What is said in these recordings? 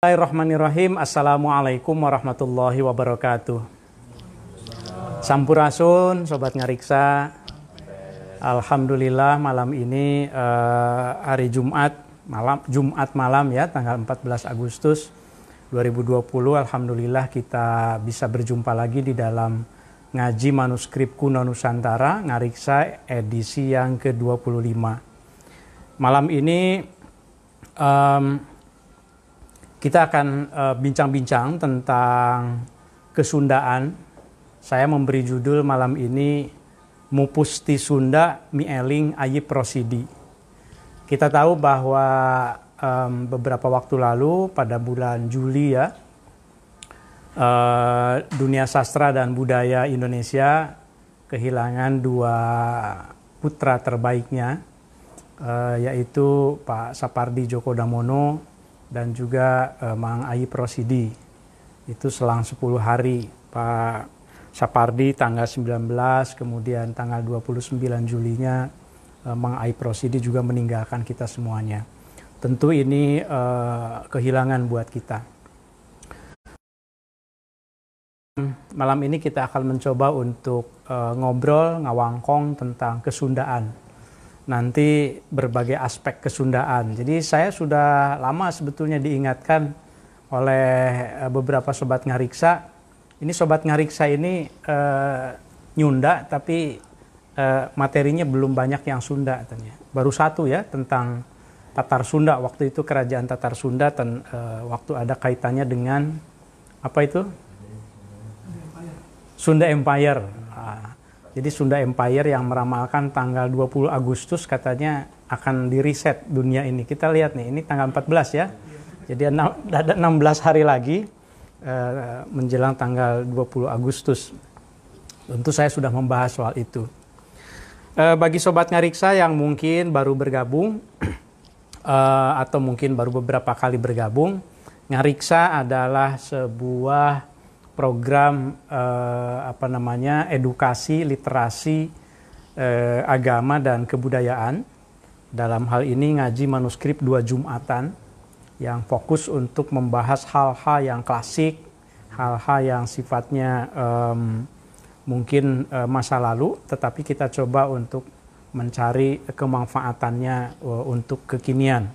Bismillahirrahmanirrahim. Assalamualaikum warahmatullahi wabarakatuh. Sampurasun, Sobat Ngariksa. Alhamdulillah malam ini uh, hari Jumat malam Jumat malam ya tanggal 14 Agustus 2020 alhamdulillah kita bisa berjumpa lagi di dalam ngaji manuskrip kuno Nusantara Ngariksa edisi yang ke-25. Malam ini um, kita akan eh, bincang-bincang uh, tentang kesundaan. Saya memberi judul malam ini Mupusti Sunda Mieling Ayi Prosidi. Kita tahu bahwa um, beberapa waktu lalu pada bulan Juli ya uh, dunia sastra dan budaya Indonesia kehilangan dua putra terbaiknya uh, yaitu Pak Sapardi Djoko Damono dan juga eh, Mang Ayi Prosidi itu selang 10 hari Pak Sapardi tanggal 19 kemudian tanggal 29 Julinya eh, Mang Ayi Prosidi juga meninggalkan kita semuanya tentu ini eh, kehilangan buat kita malam ini kita akan mencoba untuk uh, ngobrol ngawangkong tentang kesundaan nanti berbagai aspek kesundaan. Jadi saya sudah lama sebetulnya diingatkan oleh eh, beberapa sobat ngariksa. Ini sobat ngariksa ini e, nyunda tapi e, materinya belum banyak yang Sunda katanya. Baru satu ya tentang Tatar Sunda waktu itu kerajaan Tatar Sunda ten, e, waktu ada kaitannya dengan apa itu Sunda Empire. Jadi Sunda Empire yang meramalkan tanggal 20 Agustus katanya akan diriset dunia ini. Kita lihat nih, ini tanggal 14 ya. Jadi ada 16 hari lagi eh, menjelang tanggal 20 Agustus. Tentu saya sudah membahas soal itu. Eh, bagi sobat ngariksa yang mungkin baru bergabung eh, atau mungkin baru beberapa kali bergabung, ngariksa adalah sebuah program eh, apa namanya edukasi literasi eh, agama dan kebudayaan dalam hal ini ngaji manuskrip dua jumatan yang fokus untuk membahas hal-hal yang klasik hal-hal yang sifatnya um, mungkin uh, masa lalu tetapi kita coba untuk mencari kemanfaatannya uh, untuk kekinian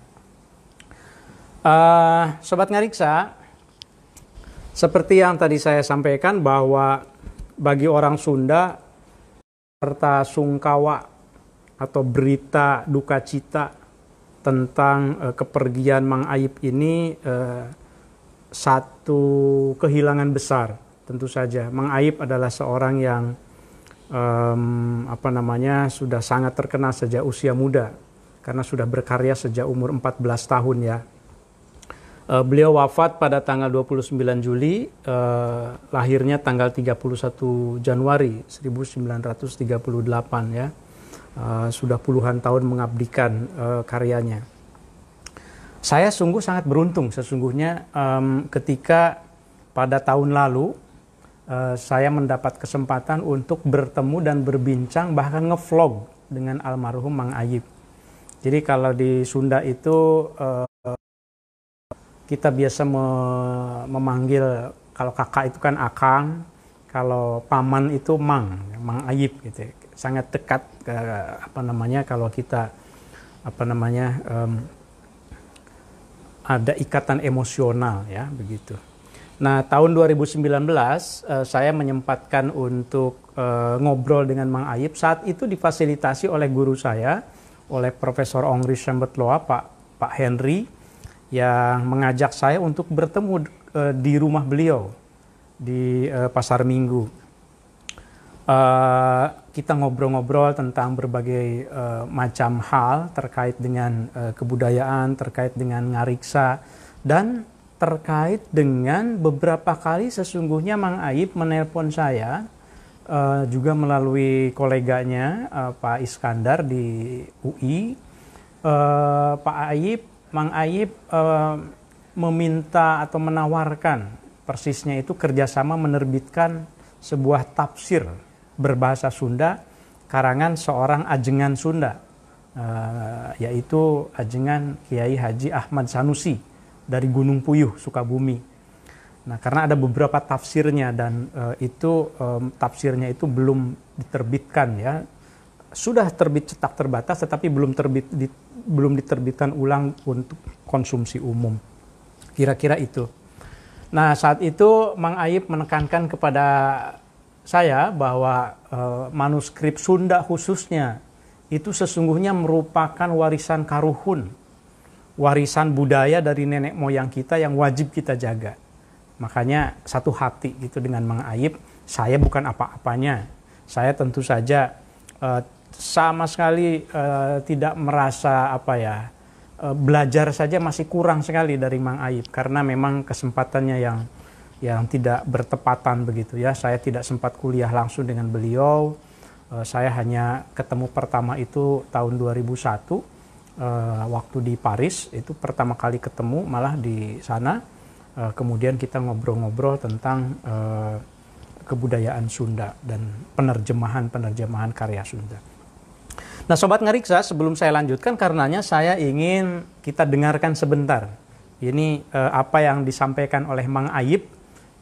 uh, sobat ngariksa seperti yang tadi saya sampaikan bahwa bagi orang Sunda serta sungkawa atau berita duka cita tentang eh, kepergian Mang Aib ini eh, satu kehilangan besar tentu saja. Mang Aib adalah seorang yang um, apa namanya sudah sangat terkenal sejak usia muda karena sudah berkarya sejak umur 14 tahun ya Uh, beliau wafat pada tanggal 29 Juli, uh, lahirnya tanggal 31 Januari 1938 ya. Uh, sudah puluhan tahun mengabdikan uh, karyanya. Saya sungguh sangat beruntung sesungguhnya um, ketika pada tahun lalu uh, saya mendapat kesempatan untuk bertemu dan berbincang bahkan ngevlog dengan almarhum Mang Ayib. Jadi kalau di Sunda itu uh, kita biasa me memanggil kalau kakak itu kan akang, kalau paman itu mang, mang ayib gitu. Ya. Sangat dekat ke, apa namanya kalau kita apa namanya um, ada ikatan emosional ya begitu. Nah, tahun 2019 uh, eh, saya menyempatkan untuk uh, ngobrol dengan Mang Ayib. Saat itu difasilitasi oleh guru saya, oleh Profesor Ongri sambetloa Pak Pak Henry yang mengajak saya untuk bertemu uh, di rumah beliau di uh, pasar Minggu. Uh, kita ngobrol-ngobrol tentang berbagai uh, macam hal terkait dengan uh, kebudayaan, terkait dengan ngariksa, dan terkait dengan beberapa kali sesungguhnya Mang Aib menelpon saya uh, juga melalui koleganya uh, Pak Iskandar di UI. Uh, Pak Aib Mang Ayib e, eh, meminta atau menawarkan persisnya itu kerjasama menerbitkan sebuah tafsir berbahasa Sunda karangan seorang ajengan Sunda e, yaitu ajengan Kiai Haji Ahmad Sanusi dari Gunung Puyuh Sukabumi. Nah, karena ada beberapa tafsirnya dan e, itu e, tafsirnya itu belum diterbitkan ya sudah terbit cetak terbatas tetapi belum terbit di, belum diterbitkan ulang untuk konsumsi umum. Kira-kira itu. Nah, saat itu Mang Aib menekankan kepada saya bahwa e, manuskrip Sunda khususnya itu sesungguhnya merupakan warisan karuhun, warisan budaya dari nenek moyang kita yang wajib kita jaga. Makanya satu hati gitu dengan Mang Aib, saya bukan apa-apanya. Saya tentu saja e, sama sekali uh, tidak merasa apa ya uh, belajar saja masih kurang sekali dari Mang Aib karena memang kesempatannya yang yang tidak bertepatan begitu ya. Saya tidak sempat kuliah langsung dengan beliau. Uh, saya hanya ketemu pertama itu tahun 2001 uh, waktu di Paris itu pertama kali ketemu malah di sana. Uh, kemudian kita ngobrol-ngobrol tentang kebudayaan Sunda dan penerjemahan-penerjemahan karya Sunda. Nah, sobat ngeriksa, sebelum saya lanjutkan karenanya saya ingin kita dengarkan sebentar. Ini eh, apa yang disampaikan oleh Mang Aib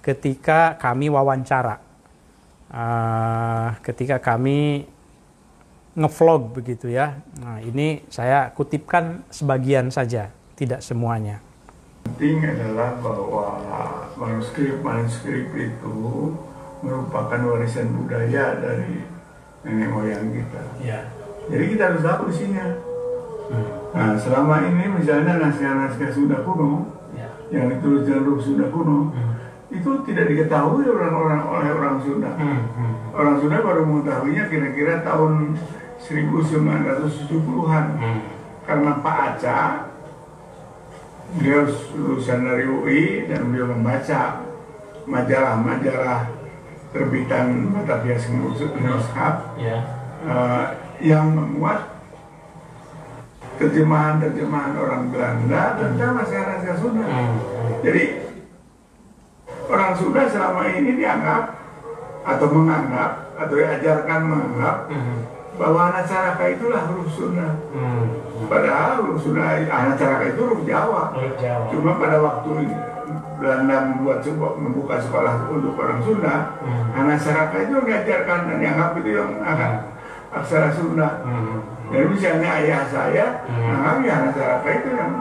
ketika kami wawancara. Uh, ketika kami ngevlog begitu ya. Nah, ini saya kutipkan sebagian saja, tidak semuanya. Penting adalah bahwa manuskrip-manuskrip itu merupakan warisan budaya dari nenek moyang kita. Ya. Jadi kita harus tahu isinya. Nah, selama ini misalnya naskah-naskah sudah kuno, ya. yang ditulis jalur sudah kuno, hmm. itu tidak diketahui orang-orang oleh orang Sunda. Hmm, hmm. Hmm. Orang Sunda baru mengetahuinya kira-kira tahun 1970-an. Hmm. Karena Pak Aca, beliau lulusan dari UI dan beliau membaca majalah-majalah terbitan Batavia Sengusut, Neoskap, ya. Eh, yang memuat terjemahan-terjemahan orang Belanda tentang hmm. masyarakat Sunda. Hmm. Jadi orang Sunda selama ini dianggap atau menganggap atau diajarkan menganggap hmm. bahwa anak saraka itulah huruf Sunda. Padahal huruf Sunda Nacaraka itu huruf Jawa. Cuma pada waktu Belanda membuat sebuah, membuka sekolah untuk orang Sunda, hmm. saraka itu diajarkan dan dianggap itu yang akan aksara Sunda. Hmm. Jadi misalnya ayah saya, hmm. nah ya aksara apa itu yang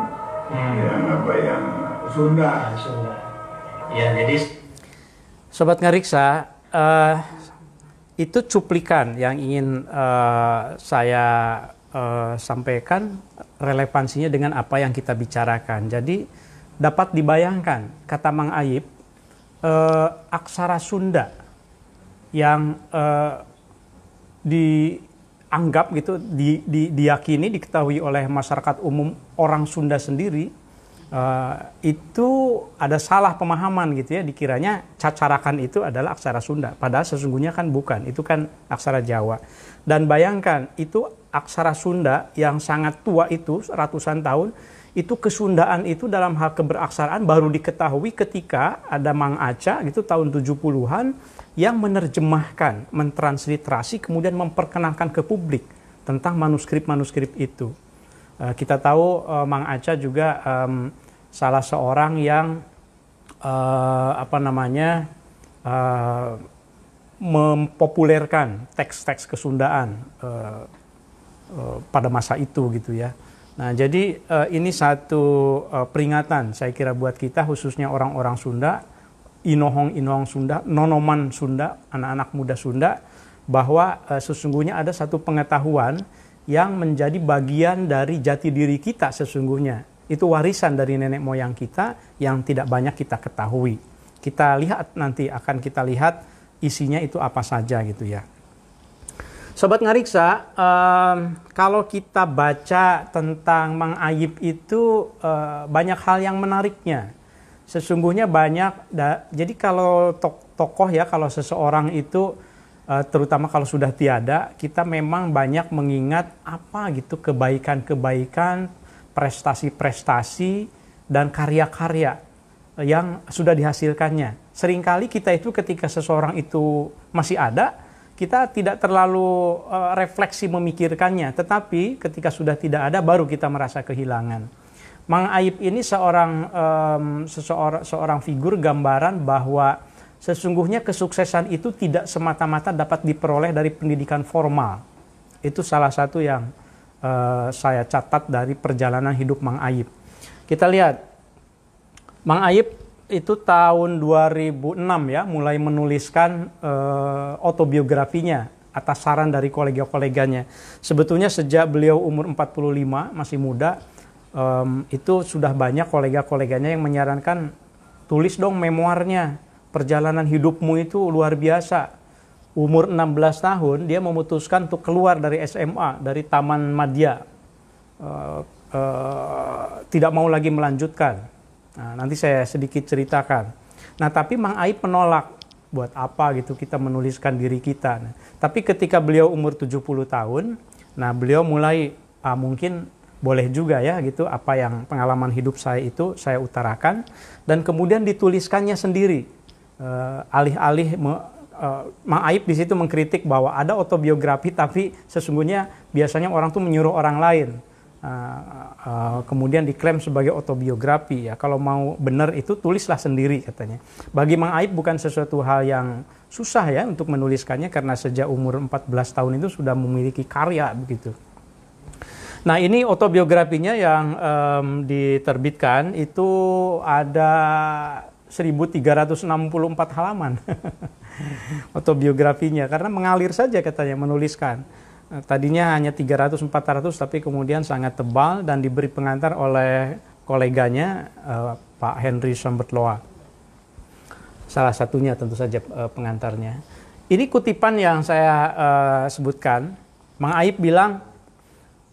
hmm. yang apa yang Sunda. Sunda. Ya jadi Sobat Ngariksa, uh, itu cuplikan yang ingin uh, saya uh, sampaikan relevansinya dengan apa yang kita bicarakan. Jadi dapat dibayangkan kata Mang Ayib, uh, aksara Sunda yang uh, dianggap gitu, di, di, diyakini, diketahui oleh masyarakat umum orang Sunda sendiri, uh, itu ada salah pemahaman gitu ya, dikiranya cacarakan itu adalah aksara Sunda, padahal sesungguhnya kan bukan, itu kan aksara Jawa. Dan bayangkan, itu aksara Sunda yang sangat tua itu, ratusan tahun, itu kesundaan itu dalam hal keberaksaraan baru diketahui ketika ada Mang Aca gitu tahun 70-an yang menerjemahkan, mentransliterasi kemudian memperkenalkan ke publik tentang manuskrip-manuskrip itu. Eh, kita tahu eh, Mang Aca juga um, salah seorang yang uh, apa namanya uh, mempopulerkan teks-teks kesundaan uh, uh, pada masa itu gitu ya Nah, jadi uh, ini satu uh, peringatan saya kira buat kita khususnya orang-orang Sunda, inohong-inohong Sunda, nonoman Sunda, anak-anak muda Sunda bahwa uh, sesungguhnya ada satu pengetahuan yang menjadi bagian dari jati diri kita sesungguhnya. Itu warisan dari nenek moyang kita yang tidak banyak kita ketahui. Kita lihat nanti akan kita lihat isinya itu apa saja gitu ya. Sobat Ngariksa, um, kalau kita baca tentang Mang Ayib itu uh, banyak hal yang menariknya. Sesungguhnya banyak, da, jadi kalau tok, tokoh ya, kalau seseorang itu uh, terutama kalau sudah tiada, kita memang banyak mengingat apa gitu kebaikan-kebaikan, prestasi-prestasi, dan karya-karya yang sudah dihasilkannya. Seringkali kita itu ketika seseorang itu masih ada, kita tidak terlalu eh, refleksi memikirkannya, tetapi ketika sudah tidak ada baru kita merasa kehilangan. Mang Aib ini seorang um, seseorang seorang figur gambaran bahwa sesungguhnya kesuksesan itu tidak semata-mata dapat diperoleh dari pendidikan formal. Itu salah satu yang uh, saya catat dari perjalanan hidup Mang Aib. Kita lihat Mang Aib itu tahun 2006 ya mulai menuliskan uh, autobiografinya atas saran dari kolega-koleganya. Sebetulnya sejak beliau umur 45 masih muda um, itu sudah banyak kolega-koleganya yang menyarankan tulis dong memoirnya. Perjalanan hidupmu itu luar biasa. Umur 16 tahun dia memutuskan untuk keluar dari SMA, dari Taman Madya. Uh, uh, tidak mau lagi melanjutkan Nah, nanti saya sedikit ceritakan. Nah, tapi Mang Aib menolak buat apa gitu kita menuliskan diri kita. Nah, tapi ketika beliau umur 70 tahun, nah beliau mulai ah, mungkin boleh juga ya gitu apa yang pengalaman hidup saya itu saya utarakan dan kemudian dituliskannya sendiri. Eh, alih-alih uh, Mang Aib di situ mengkritik bahwa ada autobiografi tapi sesungguhnya biasanya orang tuh menyuruh orang lain. Uh, uh, kemudian diklaim sebagai autobiografi ya kalau mau benar itu tulislah sendiri katanya bagi Mang Aib bukan sesuatu hal yang susah ya untuk menuliskannya karena sejak umur 14 tahun itu sudah memiliki karya begitu nah ini autobiografinya yang um, diterbitkan itu ada 1364 halaman autobiografinya karena mengalir saja katanya menuliskan Eh, tadinya hanya 300-400 tapi kemudian sangat tebal dan diberi pengantar oleh koleganya uh, Pak Henry Sambertloa, Salah satunya tentu saja uh, pengantarnya. Ini kutipan yang saya uh, sebutkan. Mang Aib bilang,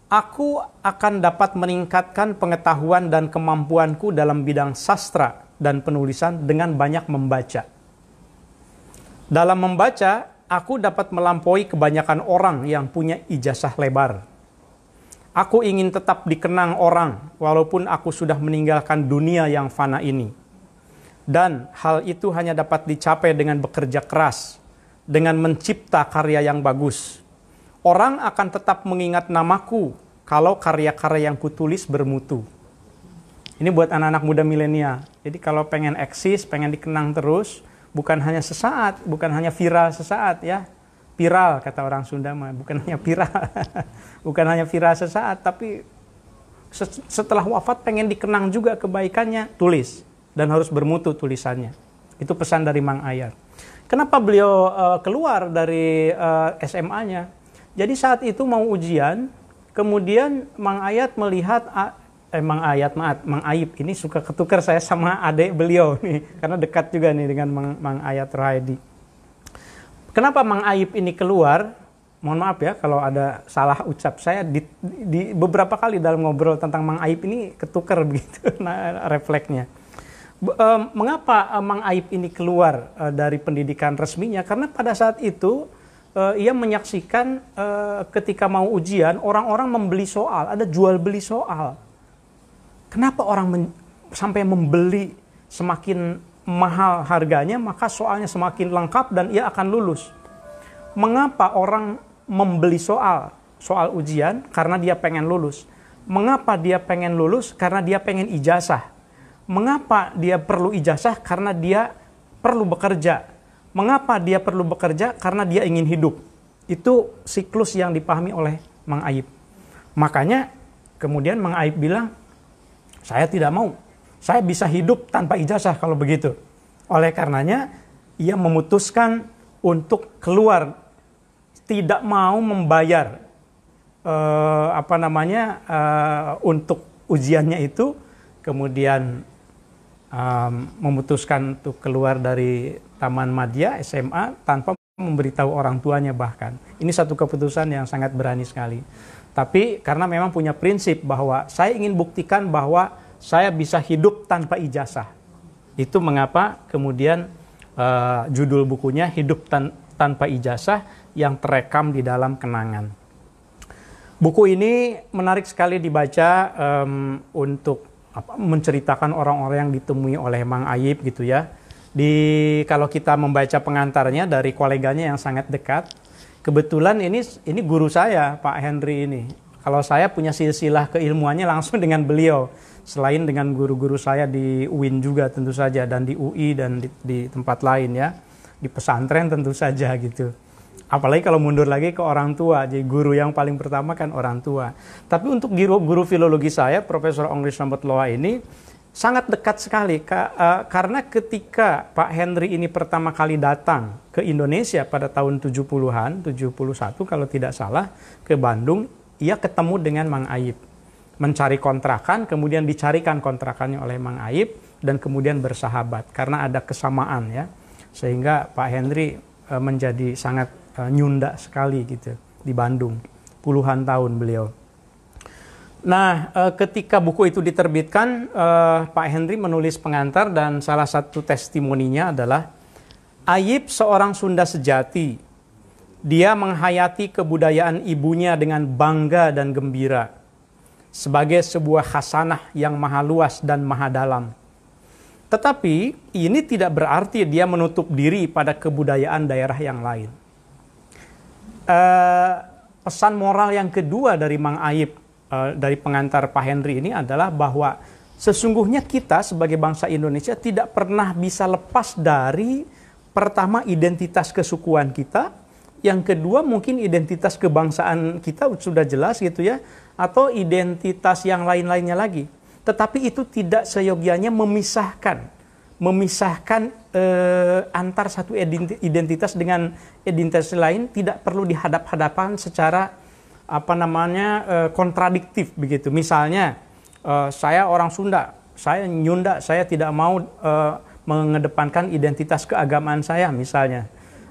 Aku akan dapat meningkatkan pengetahuan dan kemampuanku dalam bidang sastra dan penulisan dengan banyak membaca. Dalam membaca, Aku dapat melampaui kebanyakan orang yang punya ijazah lebar. Aku ingin tetap dikenang orang, walaupun aku sudah meninggalkan dunia yang fana ini. Dan hal itu hanya dapat dicapai dengan bekerja keras, dengan mencipta karya yang bagus. Orang akan tetap mengingat namaku kalau karya-karya yang kutulis bermutu. Ini buat anak-anak muda milenial. Jadi kalau pengen eksis, pengen dikenang terus, bukan hanya sesaat, bukan hanya viral sesaat ya. Viral kata orang Sunda mah, bukan hanya viral. bukan hanya viral sesaat, tapi setelah wafat pengen dikenang juga kebaikannya, tulis dan harus bermutu tulisannya. Itu pesan dari Mang Ayat. Kenapa beliau eh, keluar dari eh, SMA-nya? Jadi saat itu mau ujian, kemudian Mang Ayat melihat emang eh, ayat maat Mang Aib ini suka ketukar saya sama adik beliau nih karena dekat juga nih dengan Mang, Mang Ayat Raidi. Kenapa Mang Aib ini keluar? Mohon maaf ya kalau ada salah ucap saya di, di beberapa kali dalam ngobrol tentang Mang Aib ini ketukar begitu nah, refleksnya. e, mengapa eh, Mang Aib ini keluar dari pendidikan resminya? Karena pada saat itu e, ia menyaksikan e, ketika mau ujian orang-orang membeli soal, ada jual beli soal Kenapa orang men, sampai membeli semakin mahal harganya, maka soalnya semakin lengkap dan ia akan lulus. Mengapa orang membeli soal, soal ujian karena dia pengen lulus? Mengapa dia pengen lulus? Karena dia pengen ijazah. Mengapa dia perlu ijazah? Karena dia perlu bekerja. Mengapa dia perlu bekerja? Karena dia ingin hidup. Itu siklus yang dipahami oleh Mang Aib. Makanya kemudian Mang Aib bilang, saya tidak mau. Saya bisa hidup tanpa ijazah kalau begitu. Oleh karenanya, ia memutuskan untuk keluar, tidak mau membayar eh, apa namanya eh, untuk ujiannya itu, kemudian eh, memutuskan untuk keluar dari Taman Madya SMA tanpa memberitahu orang tuanya bahkan. Ini satu keputusan yang sangat berani sekali. Tapi karena memang punya prinsip bahwa saya ingin buktikan bahwa saya bisa hidup tanpa ijazah. Itu mengapa kemudian uh, judul bukunya Hidup Tan Tanpa Ijazah yang terekam di dalam kenangan. Buku ini menarik sekali dibaca um, untuk apa, menceritakan orang-orang yang ditemui oleh Mang Ayib gitu ya. Di kalau kita membaca pengantarnya dari koleganya yang sangat dekat, Kebetulan ini ini guru saya Pak Henry ini. Kalau saya punya silsilah keilmuannya langsung dengan beliau. Selain dengan guru-guru saya di UIN juga tentu saja dan di UI dan di, di tempat lain ya. Di pesantren tentu saja gitu. Apalagi kalau mundur lagi ke orang tua, jadi guru yang paling pertama kan orang tua. Tapi untuk guru, guru filologi saya, Profesor Ongri Loa ini, sangat dekat sekali uh, karena ketika Pak Henry ini pertama kali datang ke Indonesia pada tahun 70-an, 71 kalau tidak salah ke Bandung, ia ketemu dengan Mang Aib. Mencari kontrakan, kemudian dicarikan kontrakannya oleh Mang Aib dan kemudian bersahabat karena ada kesamaan ya. Sehingga Pak Henry uh, menjadi sangat uh, nyunda sekali gitu di Bandung. Puluhan tahun beliau Nah, eh, ketika buku itu diterbitkan, eh, Pak Henry menulis pengantar dan salah satu testimoninya adalah Ayib seorang Sunda sejati. Dia menghayati kebudayaan ibunya dengan bangga dan gembira sebagai sebuah khasanah yang maha luas dan maha dalam. Tetapi ini tidak berarti dia menutup diri pada kebudayaan daerah yang lain. Uh, pesan moral yang kedua dari Mang Aib Eh, dari pengantar Pak Henry ini adalah bahwa sesungguhnya kita sebagai bangsa Indonesia tidak pernah bisa lepas dari pertama identitas kesukuan kita, yang kedua mungkin identitas kebangsaan kita sudah jelas gitu ya, atau identitas yang lain-lainnya lagi. Tetapi itu tidak seyogianya memisahkan, memisahkan eh, antar satu identitas dengan identitas lain tidak perlu dihadap-hadapan secara apa namanya eh, kontradiktif begitu. Misalnya eh, saya orang Sunda, saya Nyunda, saya tidak mau eh, mengedepankan identitas keagamaan saya misalnya.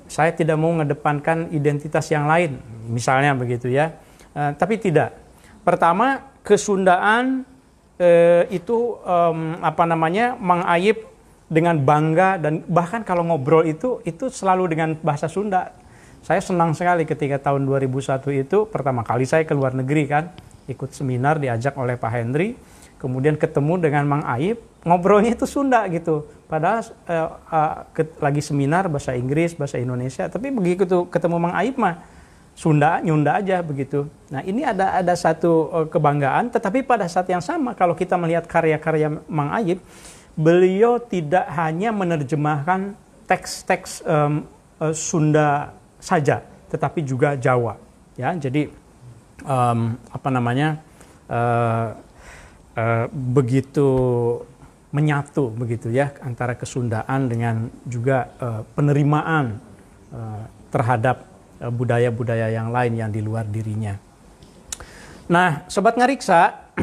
Saya tidak mau mengedepankan identitas yang lain misalnya begitu ya. tapi tidak. Pertama kesundaan itu apa namanya mengayib dengan bangga dan bahkan kalau ngobrol itu itu selalu dengan bahasa Sunda saya senang sekali ketika tahun 2001 itu pertama kali saya ke luar negeri kan, ikut seminar diajak oleh Pak Hendri, kemudian ketemu dengan Mang Aib, ngobrolnya itu Sunda gitu. Padahal eh, eh, ke, lagi seminar bahasa Inggris, bahasa Indonesia, tapi begitu ketemu Mang Aib mah Sunda, Nyunda aja begitu. Nah ini ada ada satu eh, kebanggaan, tetapi pada saat yang sama kalau kita melihat karya-karya Mang Aib, beliau tidak hanya menerjemahkan teks-teks um, Sunda saja, tetapi juga Jawa. Ya, jadi um, apa namanya uh, uh, begitu menyatu begitu ya antara kesundaan dengan juga uh, penerimaan uh, terhadap budaya-budaya uh, yang lain yang di luar dirinya. Nah, sobat ngariksa,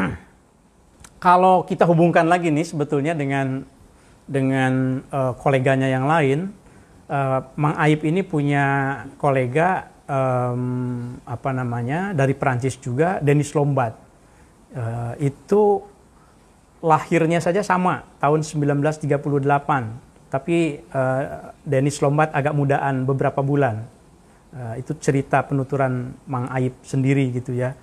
kalau kita hubungkan lagi nih sebetulnya dengan dengan uh, koleganya yang lain, uh, Mang Aib ini punya kolega um, apa namanya dari Prancis juga Denis Lombat uh, itu lahirnya saja sama tahun 1938 tapi uh, Denis Lombat agak mudaan beberapa bulan uh, itu cerita penuturan Mang Aib sendiri gitu ya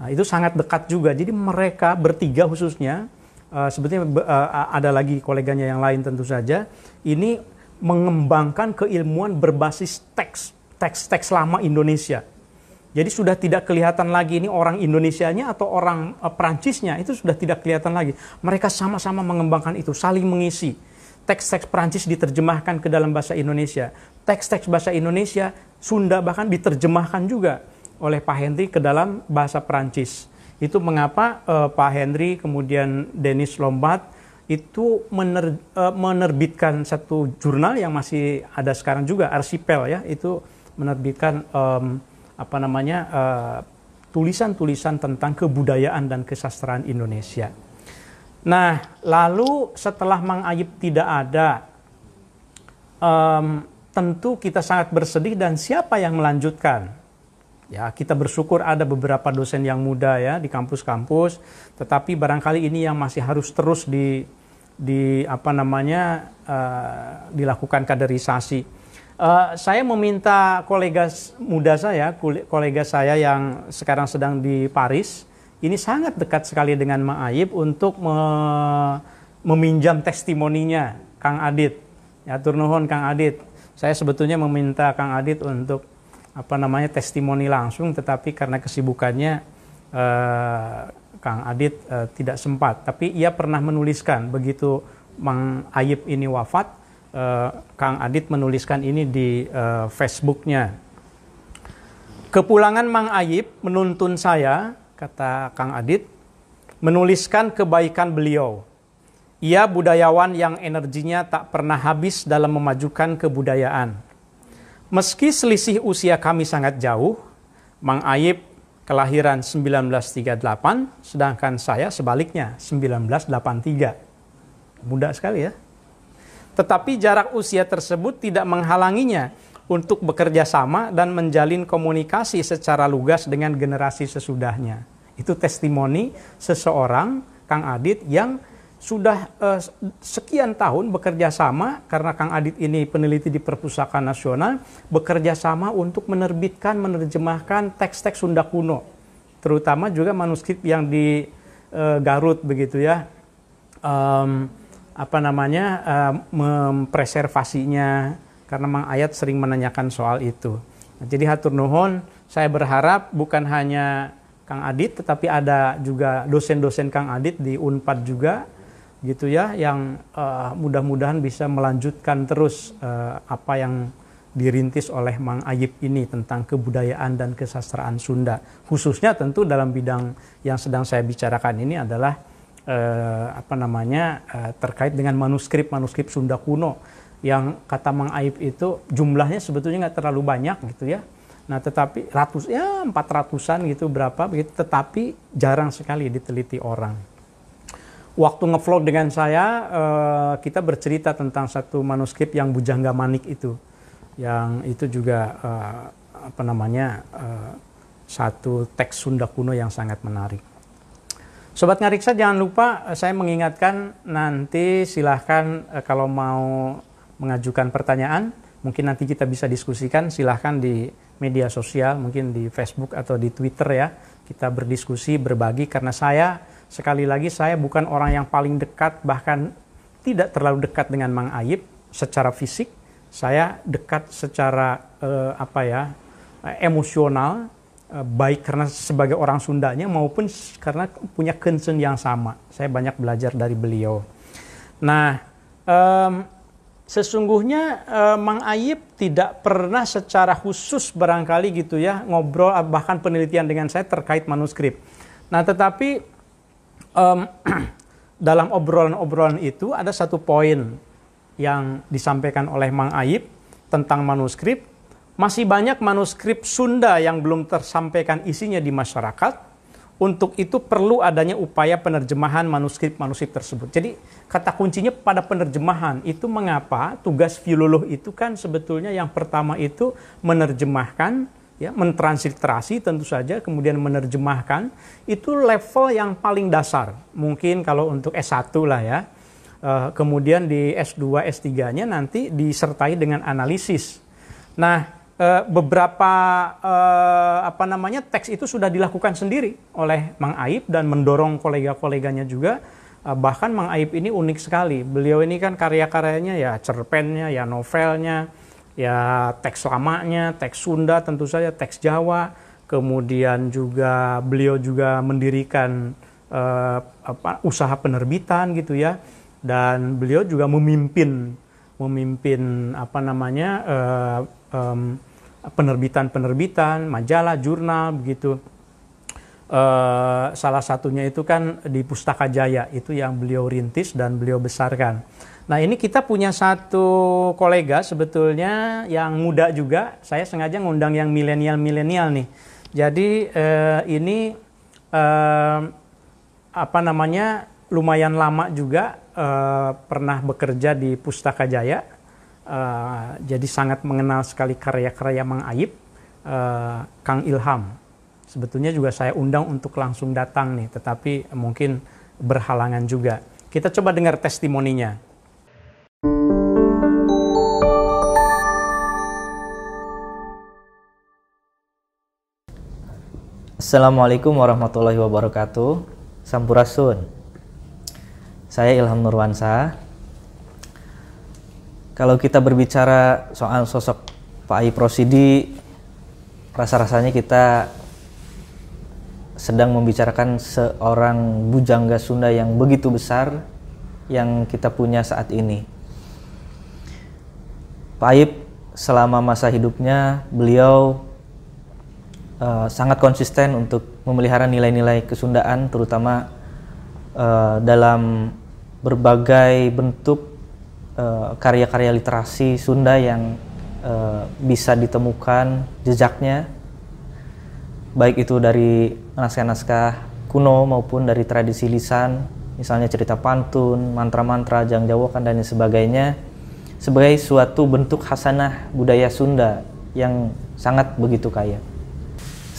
uh, itu sangat dekat juga jadi mereka bertiga khususnya uh, sebetulnya uh, ada lagi koleganya yang lain tentu saja ini mengembangkan keilmuan berbasis teks, teks-teks lama Indonesia. Jadi sudah tidak kelihatan lagi ini orang Indonesianya atau orang uh, Perancisnya itu sudah tidak kelihatan lagi. Mereka sama-sama mengembangkan itu, saling mengisi. Teks-teks Perancis diterjemahkan ke dalam bahasa Indonesia. Teks-teks bahasa Indonesia, Sunda bahkan diterjemahkan juga oleh Pak Henry ke dalam bahasa Perancis. Itu mengapa uh, Pak Henry kemudian Denis Lombard itu mener, e, menerbitkan satu jurnal yang masih ada sekarang juga Arsipel ya itu menerbitkan um, apa namanya e, tulisan-tulisan tentang kebudayaan dan kesastraan Indonesia. Nah, lalu setelah Mang Ayub tidak ada, um, tentu kita sangat bersedih dan siapa yang melanjutkan? Ya, kita bersyukur ada beberapa dosen yang muda ya di kampus-kampus, tetapi barangkali ini yang masih harus terus di di apa namanya uh, dilakukan kaderisasi. Uh, saya meminta kolega muda saya, kolega saya yang sekarang sedang di Paris, ini sangat dekat sekali dengan Ma Aib untuk me meminjam testimoninya Kang Adit. Ya turnuhon Kang Adit. Saya sebetulnya meminta Kang Adit untuk apa namanya testimoni langsung tetapi karena kesibukannya uh, Kang Adit uh, tidak sempat, tapi ia pernah menuliskan begitu Mang Ayib ini wafat, uh, Kang Adit menuliskan ini di uh, Facebooknya. Kepulangan Mang Ayib menuntun saya, kata Kang Adit, menuliskan kebaikan beliau. Ia budayawan yang energinya tak pernah habis dalam memajukan kebudayaan. Meski selisih usia kami sangat jauh, Mang Ayib kelahiran 1938, sedangkan saya sebaliknya 1983. Mudah sekali ya. Tetapi jarak usia tersebut tidak menghalanginya untuk bekerja sama dan menjalin komunikasi secara lugas dengan generasi sesudahnya. Itu testimoni seseorang Kang Adit yang sudah uh, sekian tahun bekerja sama karena Kang Adit ini peneliti di Perpustakaan Nasional bekerja sama untuk menerbitkan menerjemahkan teks-teks Sunda kuno terutama juga manuskrip yang di uh, Garut begitu ya um, apa namanya uh, mempreservasinya karena Mang Ayat sering menanyakan soal itu nah, jadi hatur nuhun saya berharap bukan hanya Kang Adit tetapi ada juga dosen-dosen Kang Adit di Unpad juga gitu ya yang uh, mudah-mudahan bisa melanjutkan terus uh, apa yang dirintis oleh Mang Ayib ini tentang kebudayaan dan kesastraan Sunda khususnya tentu dalam bidang yang sedang saya bicarakan ini adalah uh, apa namanya uh, terkait dengan manuskrip manuskrip Sunda kuno yang kata Mang Aib itu jumlahnya sebetulnya nggak terlalu banyak gitu ya. Nah tetapi ratus ya empat ratusan gitu berapa begitu tetapi jarang sekali diteliti orang waktu ngevlog dengan saya uh, kita bercerita tentang satu manuskrip yang Bujangga Manik itu yang itu juga uh, apa namanya uh, satu teks Sunda kuno yang sangat menarik. Sobat Ngariksa jangan lupa saya mengingatkan nanti silahkan kalau mau mengajukan pertanyaan mungkin nanti kita bisa diskusikan silahkan di media sosial mungkin di Facebook atau di Twitter ya kita berdiskusi berbagi karena saya Sekali lagi saya bukan orang yang paling dekat bahkan tidak terlalu dekat dengan Mang Ayib secara fisik. Saya dekat secara eh, apa ya eh, emosional eh, baik karena sebagai orang Sundanya maupun karena punya concern yang sama. Saya banyak belajar dari beliau. Nah, um, sesungguhnya eh, Mang Ayib tidak pernah secara khusus barangkali gitu ya ngobrol bahkan penelitian dengan saya terkait manuskrip. Nah, tetapi um, dalam obrolan-obrolan itu ada satu poin yang disampaikan oleh Mang Aib tentang manuskrip. Masih banyak manuskrip Sunda yang belum tersampaikan isinya di masyarakat. Untuk itu perlu adanya upaya penerjemahan manuskrip-manuskrip tersebut. Jadi kata kuncinya pada penerjemahan itu mengapa tugas filoloh itu kan sebetulnya yang pertama itu menerjemahkan ya mentransliterasi tentu saja kemudian menerjemahkan itu level yang paling dasar mungkin kalau untuk S1 lah ya eh, kemudian di S2 S3-nya nanti disertai dengan analisis nah eh, beberapa eh, apa namanya teks itu sudah dilakukan sendiri oleh Mang Aib dan mendorong kolega-koleganya juga bahkan Mang Aib ini unik sekali beliau ini kan karya-karyanya ya cerpennya ya novelnya ya teks lamanya, teks Sunda tentu saja, teks Jawa, kemudian juga beliau juga mendirikan uh, apa, usaha penerbitan gitu ya, dan beliau juga memimpin memimpin apa namanya eh, penerbitan-penerbitan, majalah, jurnal begitu. Uh, salah satunya itu kan di Pustaka Jaya itu yang beliau rintis dan beliau besarkan. Nah ini kita punya satu kolega sebetulnya yang muda juga. Saya sengaja ngundang yang milenial-milenial nih. Jadi eh, ini eh, apa namanya lumayan lama juga eh, pernah bekerja di Pustaka Jaya. Eh, jadi sangat mengenal sekali karya-karya Mang Aib, eh, Kang Ilham. Sebetulnya juga saya undang untuk langsung datang nih, tetapi mungkin berhalangan juga. Kita coba dengar testimoninya. Assalamualaikum warahmatullahi wabarakatuh. Sampurasun. Saya Ilham Nurwansa. Kalau kita berbicara soal sosok Pak Ayi Prosidi, rasa-rasanya kita sedang membicarakan seorang bujangga Sunda yang begitu besar yang kita punya saat ini. Pak Aib selama masa hidupnya beliau uh, sangat konsisten untuk memelihara nilai-nilai kesundaan terutama uh, dalam berbagai bentuk eh, karya-karya uh, literasi Sunda yang uh, bisa ditemukan jejaknya baik itu dari naskah-naskah kuno maupun dari tradisi lisan misalnya cerita pantun, mantra-mantra, jang jawakan dan sebagainya sebagai suatu bentuk hasanah budaya Sunda yang sangat begitu kaya.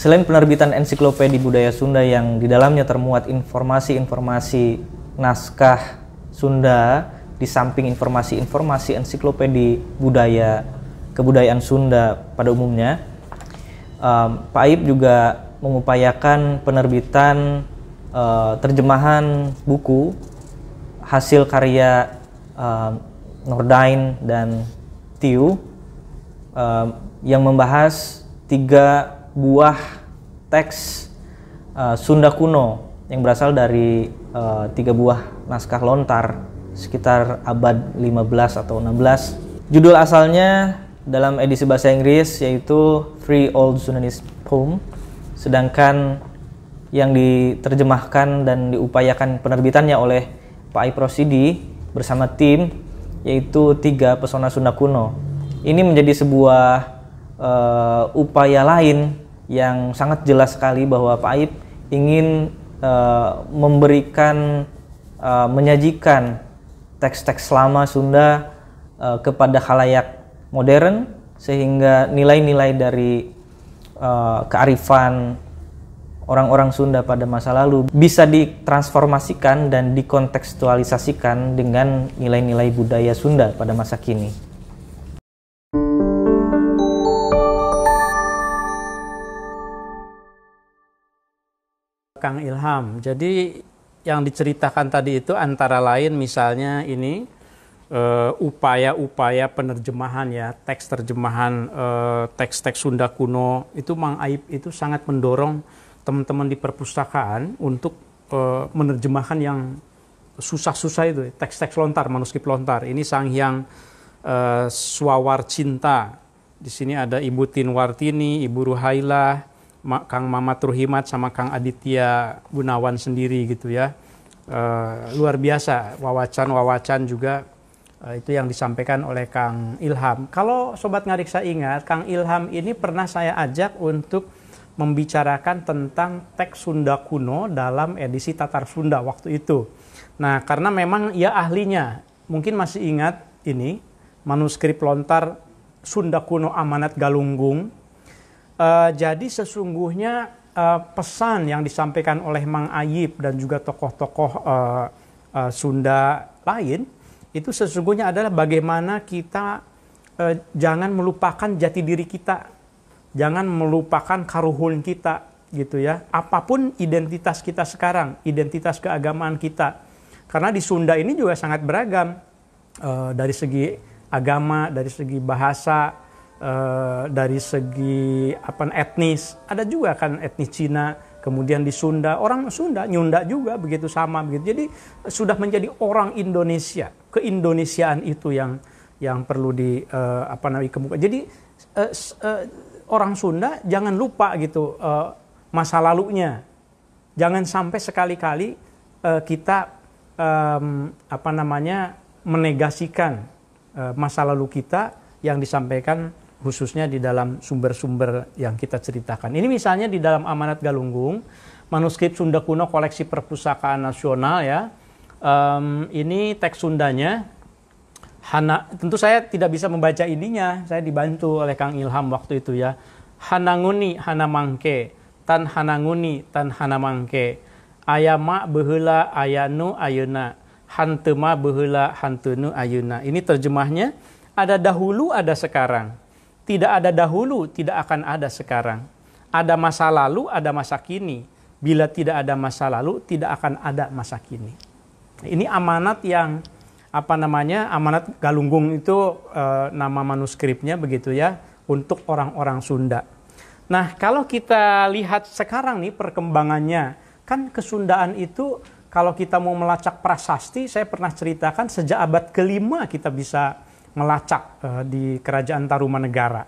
Selain penerbitan ensiklopedia budaya Sunda yang di dalamnya termuat informasi-informasi naskah Sunda, di samping informasi-informasi ensiklopedia budaya kebudayaan Sunda pada umumnya, um, Pak Aib juga mengupayakan penerbitan uh, terjemahan buku hasil karya uh, Nordain dan Tiu uh, e, yang membahas tiga buah teks uh, Sunda kuno yang berasal dari uh, tiga buah naskah lontar sekitar abad 15 atau 16. Judul asalnya dalam edisi bahasa Inggris yaitu Three Old Sundanese Poem, sedangkan yang diterjemahkan dan diupayakan penerbitannya oleh Pak Iprosidi bersama tim yaitu tiga pesona Sunda kuno. Ini menjadi sebuah uh, upaya lain yang sangat jelas sekali bahwa Pak Aib ingin uh, memberikan uh, menyajikan teks-teks lama Sunda uh, kepada khalayak modern sehingga nilai-nilai dari uh, kearifan orang-orang Sunda pada masa lalu bisa ditransformasikan dan dikontekstualisasikan dengan nilai-nilai budaya Sunda pada masa kini. Kang Ilham. Jadi yang diceritakan tadi itu antara lain misalnya ini eh, upaya-upaya uh, penerjemahan ya teks terjemahan eh, teks-teks uh, Sunda kuno itu Mang Aib itu sangat mendorong teman-teman di perpustakaan untuk uh, menerjemahkan yang susah-susah itu teks-teks lontar manuskrip lontar ini Sang Hyang uh, Swawar Cinta di sini ada Ibu Tin Wartini Ibu Ruhailah Ma, Kang Mama Ruhimat sama Kang Aditya Gunawan sendiri gitu ya. Uh, luar biasa wawacan-wawacan juga uh, itu yang disampaikan oleh Kang Ilham. Kalau sobat ngarik saya ingat, Kang Ilham ini pernah saya ajak untuk membicarakan tentang teks Sunda kuno dalam edisi Tatar Sunda waktu itu. Nah, karena memang ia ahlinya. Mungkin masih ingat ini manuskrip lontar Sunda kuno Amanat Galunggung Eh, jadi sesungguhnya uh, pesan yang disampaikan oleh Mang Ayib dan juga tokoh-tokoh uh, uh, Sunda lain itu sesungguhnya adalah bagaimana kita uh, jangan melupakan jati diri kita, jangan melupakan karuhun kita gitu ya. Apapun identitas kita sekarang, identitas keagamaan kita. Karena di Sunda ini juga sangat beragam uh, dari segi agama, dari segi bahasa, Eh, dari segi apa etnis ada juga kan etnis Cina kemudian di Sunda orang Sunda Nyunda juga begitu sama begitu jadi sudah menjadi orang Indonesia keindonesiaan itu yang yang perlu di uh, apa namanya kemuka jadi uh, uh, orang Sunda jangan lupa gitu uh, masa lalunya jangan sampai sekali-kali uh, kita um, apa namanya menegasikan uh, masa lalu kita yang disampaikan khususnya di dalam sumber-sumber yang kita ceritakan. Ini misalnya di dalam Amanat Galunggung, manuskrip Sunda kuno koleksi perpustakaan nasional ya. Um, ini teks Sundanya. Hana, tentu saya tidak bisa membaca ininya, saya dibantu oleh Kang Ilham waktu itu ya. Hananguni Hanamangke, Tan Hananguni Tan Hanamangke, Ayama Behela Ayanu Ayuna, Hantema Behela Hantunu Ayuna. Ini terjemahnya, ada dahulu ada sekarang tidak ada dahulu, tidak akan ada sekarang. Ada masa lalu, ada masa kini. Bila tidak ada masa lalu, tidak akan ada masa kini. Ini amanat yang apa namanya? Amanat Galunggung itu e, nama manuskripnya begitu ya untuk orang-orang Sunda. Nah, kalau kita lihat sekarang nih perkembangannya, kan kesundaan itu kalau kita mau melacak prasasti, saya pernah ceritakan sejak abad kelima kita bisa melacak uh, di Kerajaan Tarumanegara.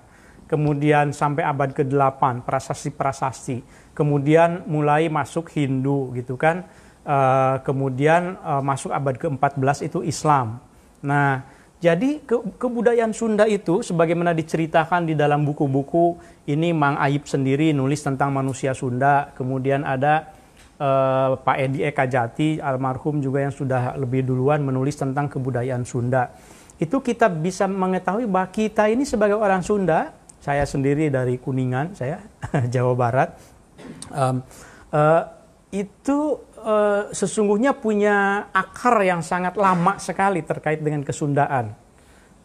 Kemudian sampai abad ke-8 prasasti-prasasti. Kemudian mulai masuk Hindu gitu kan. Uh, kemudian uh, masuk abad ke-14 itu Islam. Nah, jadi ke kebudayaan Sunda itu sebagaimana diceritakan di dalam buku-buku ini Mang Aib sendiri nulis tentang manusia Sunda, kemudian ada Uh, Pak Edi Eka Jati almarhum juga yang sudah lebih duluan menulis tentang kebudayaan Sunda itu kita bisa mengetahui bahwa kita ini sebagai orang Sunda, saya sendiri dari Kuningan, saya Jawa Barat, um, uh, itu uh, sesungguhnya punya akar yang sangat lama sekali terkait dengan kesundaan.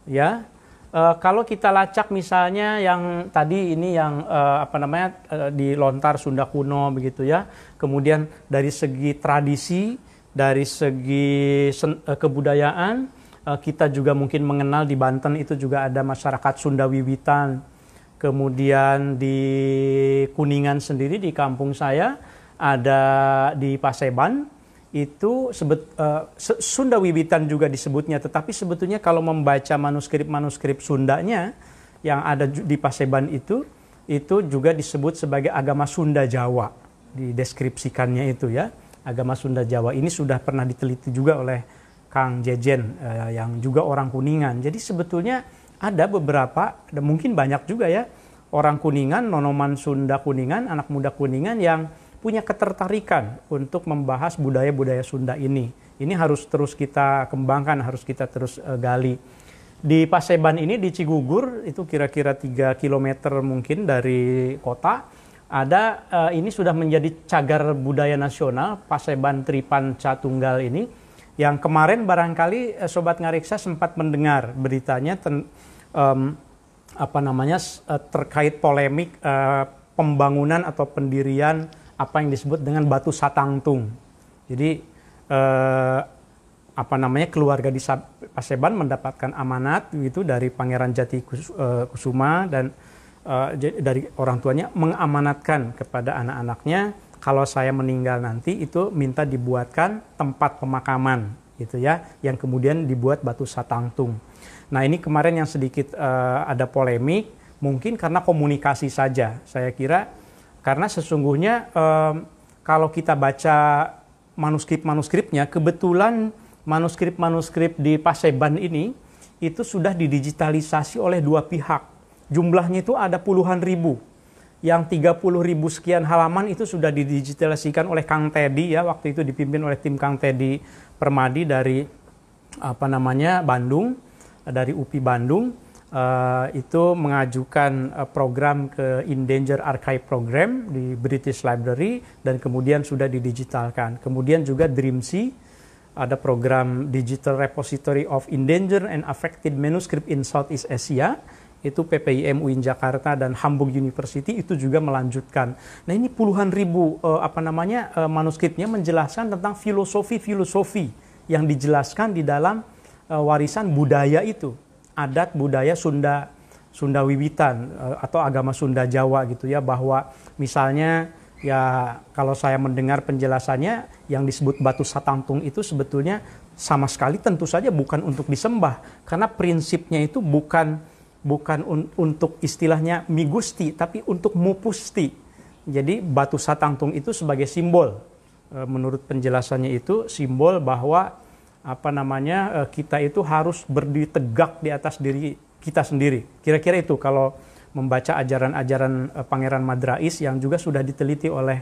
Ya, uh, kalau kita lacak misalnya yang tadi ini yang uh, apa namanya uh, di lontar Sunda kuno begitu ya, kemudian dari segi tradisi, dari segi uh, kebudayaan Eh, kita juga mungkin mengenal di Banten itu juga ada masyarakat Sunda Wiwitan. Kemudian di Kuningan sendiri di kampung saya ada di Paseban itu sebet, uh, Sunda Wiwitan juga disebutnya tetapi sebetulnya kalau membaca manuskrip-manuskrip Sundanya yang ada di Paseban itu itu juga disebut sebagai agama Sunda Jawa dideskripsikannya itu ya agama Sunda Jawa ini sudah pernah diteliti juga oleh Kang Jejen uh, yang juga orang Kuningan. Jadi sebetulnya ada beberapa, mungkin banyak juga ya orang Kuningan, nonoman Sunda Kuningan, anak muda Kuningan yang punya ketertarikan untuk membahas budaya-budaya Sunda ini. Ini harus terus kita kembangkan, harus kita terus uh, gali. Di Paseban ini di Cigugur itu kira-kira 3 km mungkin dari kota ada uh, ini sudah menjadi cagar budaya nasional Paseban Tripan Catunggal ini yang kemarin barangkali eh, sobat ngariksa sempat mendengar beritanya ten, um, apa namanya eh, terkait polemik uh, pembangunan atau pendirian apa yang disebut dengan batu satangtung. Jadi uh, apa namanya keluarga di Paseban mendapatkan amanat itu dari Pangeran Jati Kusuma dan uh, dari orang tuanya mengamanatkan kepada anak-anaknya kalau saya meninggal nanti itu minta dibuatkan tempat pemakaman gitu ya yang kemudian dibuat batu satangtung. Nah, ini kemarin yang sedikit uh, ada polemik mungkin karena komunikasi saja. Saya kira karena sesungguhnya um, kalau kita baca manuskrip-manuskripnya kebetulan manuskrip-manuskrip di Paseban ini itu sudah didigitalisasi oleh dua pihak. Jumlahnya itu ada puluhan ribu yang 30 ribu sekian halaman itu sudah didigitalisasikan oleh Kang Teddy ya waktu itu dipimpin oleh tim Kang Teddy Permadi dari apa namanya Bandung dari UPI Bandung uh, itu mengajukan uh, program ke Endangered Archive Program di British Library dan kemudian sudah didigitalkan kemudian juga DREAMSI ada program Digital Repository of Endangered and Affected Manuscript in Southeast Asia itu PPIM UIN Jakarta dan Hamburg University itu juga melanjutkan. Nah ini puluhan ribu uh, apa namanya uh, manuskripnya menjelaskan tentang filosofi-filosofi yang dijelaskan di dalam uh, warisan budaya itu, adat budaya Sunda Sunda Wiwitan uh, atau agama Sunda Jawa gitu ya bahwa misalnya ya kalau saya mendengar penjelasannya yang disebut batu satantung itu sebetulnya sama sekali tentu saja bukan untuk disembah karena prinsipnya itu bukan bukan un untuk istilahnya migusti tapi untuk mupusti. Jadi batu satangtung itu sebagai simbol e, menurut penjelasannya itu simbol bahwa apa namanya e, kita itu harus berdiri tegak di atas diri kita sendiri. Kira-kira itu kalau membaca ajaran-ajaran e, Pangeran Madrais yang juga sudah diteliti oleh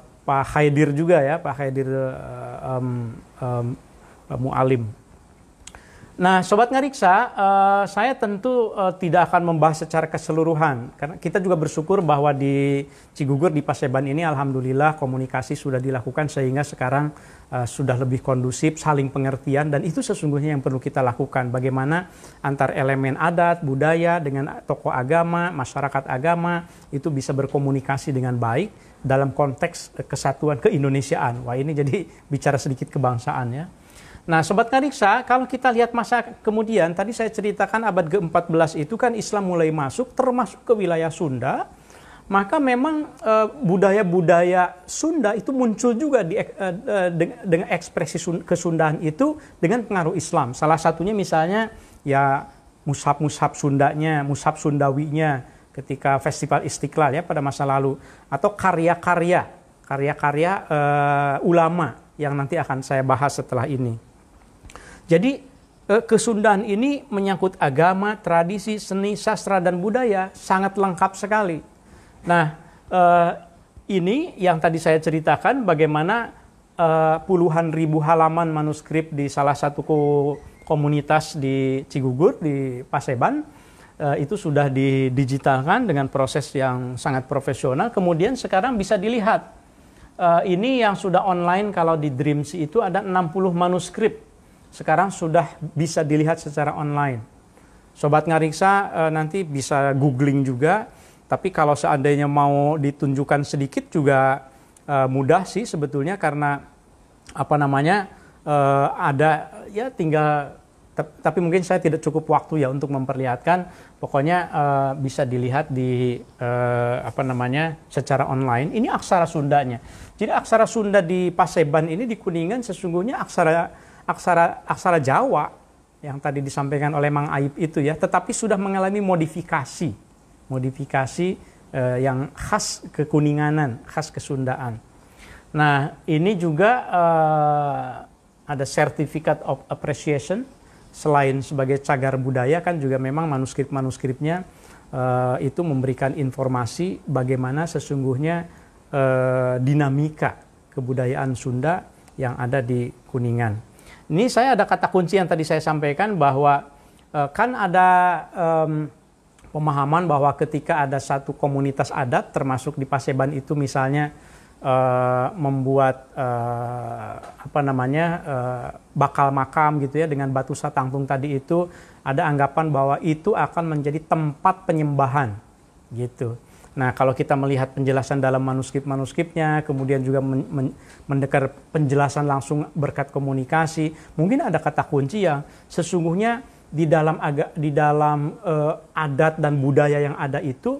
Pak Haidir juga ya, Pak Haidir um, um, Mualim Nah, sobat ngariksa, uh, saya tentu uh, tidak akan membahas secara keseluruhan karena kita juga bersyukur bahwa di Cigugur di Paseban ini alhamdulillah komunikasi sudah dilakukan sehingga sekarang uh, sudah lebih kondusif, saling pengertian dan itu sesungguhnya yang perlu kita lakukan. Bagaimana antar elemen adat, budaya dengan tokoh agama, masyarakat agama itu bisa berkomunikasi dengan baik dalam konteks kesatuan keindonesiaan. Wah, ini jadi bicara sedikit kebangsaan ya. Nah, Sobat Ngariksa, kalau kita lihat masa kemudian, tadi saya ceritakan abad ke-14 itu kan Islam mulai masuk, termasuk ke wilayah Sunda, maka memang eh, budaya-budaya uh, Sunda itu muncul juga di, uh, de, dengan ekspresi sun, kesundaan itu dengan pengaruh Islam. Salah satunya misalnya ya mushab-mushab Sundanya, mushab Sundawinya ketika Festival Istiqlal ya pada masa lalu atau karya-karya, karya-karya uh, ulama yang nanti akan saya bahas setelah ini. Jadi eh, kesundaan ini menyangkut agama, tradisi, seni, sastra dan budaya sangat lengkap sekali. Nah, eh, ini yang tadi saya ceritakan bagaimana eh, puluhan ribu halaman manuskrip di salah satu komunitas di Cigugur di Paseban itu sudah didigitalkan dengan proses yang sangat profesional. Kemudian sekarang bisa dilihat ini yang sudah online kalau di Dreams itu ada 60 manuskrip sekarang sudah bisa dilihat secara online. Sobat ngariksa e, nanti bisa googling juga, tapi kalau seandainya mau ditunjukkan sedikit juga e, mudah sih sebetulnya karena apa namanya e, ada ya tinggal tapi mungkin saya tidak cukup waktu ya untuk memperlihatkan pokoknya uh, bisa dilihat di uh, apa namanya secara online ini aksara Sundanya jadi aksara Sunda di Paseban ini di Kuningan sesungguhnya aksara aksara aksara Jawa yang tadi disampaikan oleh Mang Aib itu ya, tetapi sudah mengalami modifikasi, modifikasi eh, yang khas kekuninganan, khas kesundaan. Nah, ini juga eh, ada Certificate of Appreciation selain sebagai cagar budaya kan juga memang manuskrip-manuskripnya eh, itu memberikan informasi bagaimana sesungguhnya eh, dinamika kebudayaan Sunda yang ada di Kuningan. Ini saya ada kata kunci yang tadi saya sampaikan bahwa eh, kan ada um, pemahaman bahwa ketika ada satu komunitas adat termasuk di Paseban itu misalnya uh, membuat uh, apa namanya uh, bakal makam gitu ya dengan batu satangtung tadi itu ada anggapan bahwa itu akan menjadi tempat penyembahan gitu. Nah, kalau kita melihat penjelasan dalam manuskrip-manuskripnya, kemudian juga men men mendekar penjelasan langsung berkat komunikasi, mungkin ada kata kunci yang sesungguhnya di dalam agak di dalam uh, adat dan budaya yang ada itu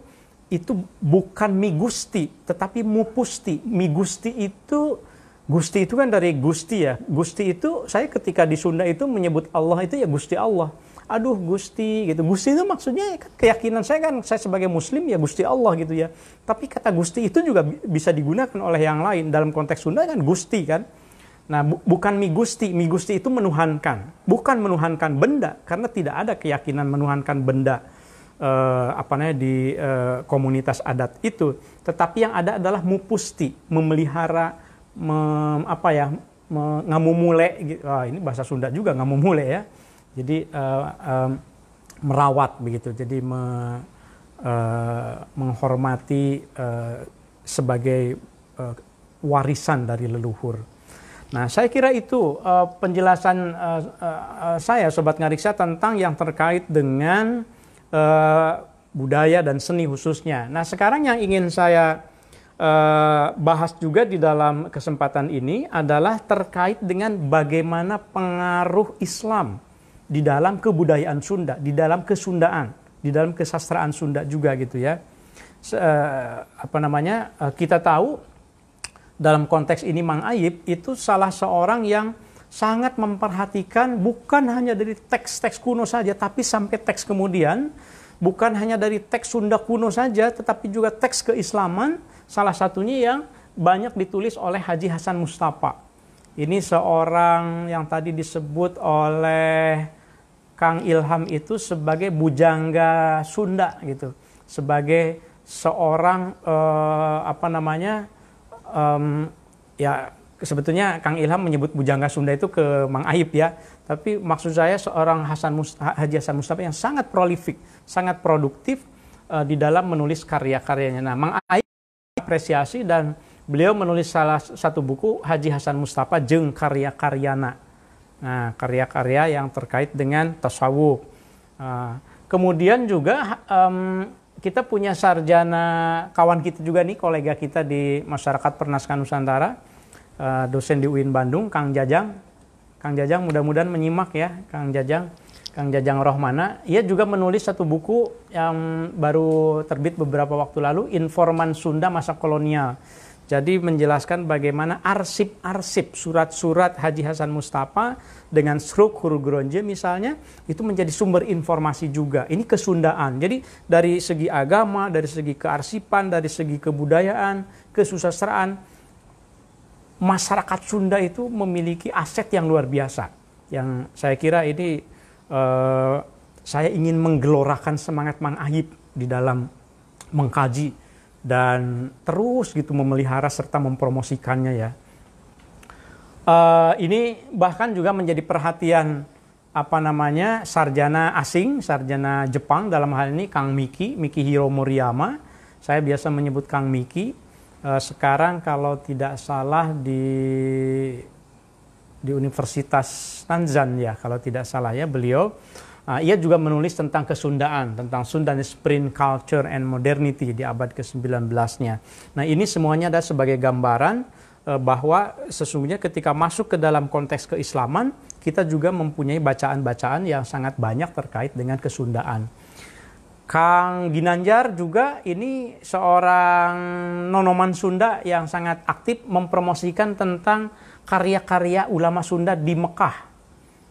itu bukan migusti, tetapi mupusti. Migusti itu Gusti itu kan dari Gusti ya. Gusti itu saya ketika di Sunda itu menyebut Allah itu ya Gusti Allah aduh Gusti gitu. Gusti itu maksudnya keyakinan saya kan saya sebagai muslim ya Gusti Allah gitu ya. Tapi kata Gusti itu juga bisa digunakan oleh yang lain dalam konteks Sunda kan Gusti kan. Nah, bu bukan mi gusti, mi gusti itu menuhankan, bukan menuhankan benda karena tidak ada keyakinan menuhankan benda eh, apa namanya di eh, komunitas adat itu, tetapi yang ada adalah mupusti, memelihara mem, apa ya, mengamumule gitu. Ah, ini bahasa Sunda juga ngamumule ya jadi uh, um, merawat begitu. Jadi me, uh, menghormati uh, sebagai uh, warisan dari leluhur. Nah, saya kira itu uh, penjelasan uh, uh, saya, Sobat Ngariksa, tentang yang terkait dengan uh, budaya dan seni khususnya. Nah, sekarang yang ingin saya uh, bahas juga di dalam kesempatan ini adalah terkait dengan bagaimana pengaruh Islam di dalam kebudayaan Sunda, di dalam kesundaan, di dalam kesastraan Sunda juga gitu ya. Se, eh, apa namanya? Eh, kita tahu dalam konteks ini Mang Aib itu salah seorang yang sangat memperhatikan bukan hanya dari teks-teks kuno saja tapi sampai teks kemudian bukan hanya dari teks Sunda kuno saja tetapi juga teks keislaman salah satunya yang banyak ditulis oleh Haji Hasan Mustafa. Ini seorang yang tadi disebut oleh Kang Ilham itu sebagai bujangga Sunda gitu, sebagai seorang uh, apa namanya um, ya sebetulnya Kang Ilham menyebut bujangga Sunda itu ke Mang Aib ya, tapi maksud saya seorang Hasan Mustafa, Haji Hasan Mustafa yang sangat prolifik, sangat produktif uh, di dalam menulis karya-karyanya. Nah, Mang Aib apresiasi dan beliau menulis salah satu buku Haji Hasan Mustafa jeng karya-karyana Nah, karya-karya yang terkait dengan tasawuf. Ah, kemudian juga um, kita punya sarjana kawan kita juga nih, kolega kita di masyarakat Pernaskan Nusantara, eh, dosen di UIN Bandung, Kang Jajang. Kang Jajang mudah-mudahan menyimak ya, Kang Jajang. Kang Jajang Rohmana, ia juga menulis satu buku yang baru terbit beberapa waktu lalu, Informan Sunda Masa Kolonial. Jadi menjelaskan bagaimana arsip-arsip surat-surat Haji Hasan Mustafa dengan Sruk huru Gronje misalnya itu menjadi sumber informasi juga. Ini kesundaan. Jadi dari segi agama, dari segi kearsipan, dari segi kebudayaan, kesusastraan masyarakat Sunda itu memiliki aset yang luar biasa. Yang saya kira ini eh, saya ingin menggelorakan semangat Mang Ahib di dalam mengkaji dan terus gitu memelihara serta mempromosikannya ya. Uh, ini bahkan juga menjadi perhatian apa namanya sarjana asing, sarjana Jepang dalam hal ini Kang Miki, Miki Hiro Moriyama. Saya biasa menyebut Kang Miki. Uh, sekarang kalau tidak salah di di Universitas Tanzania ya, kalau tidak salah ya beliau Uh, ia juga menulis tentang kesundaan, tentang Sundanese print culture and modernity di abad ke-19-nya. Nah, ini semuanya ada sebagai gambaran uh, bahwa sesungguhnya ketika masuk ke dalam konteks keislaman, kita juga mempunyai bacaan-bacaan yang sangat banyak terkait dengan kesundaan. Kang Ginanjar juga ini seorang nonoman Sunda yang sangat aktif mempromosikan tentang karya-karya ulama Sunda di Mekah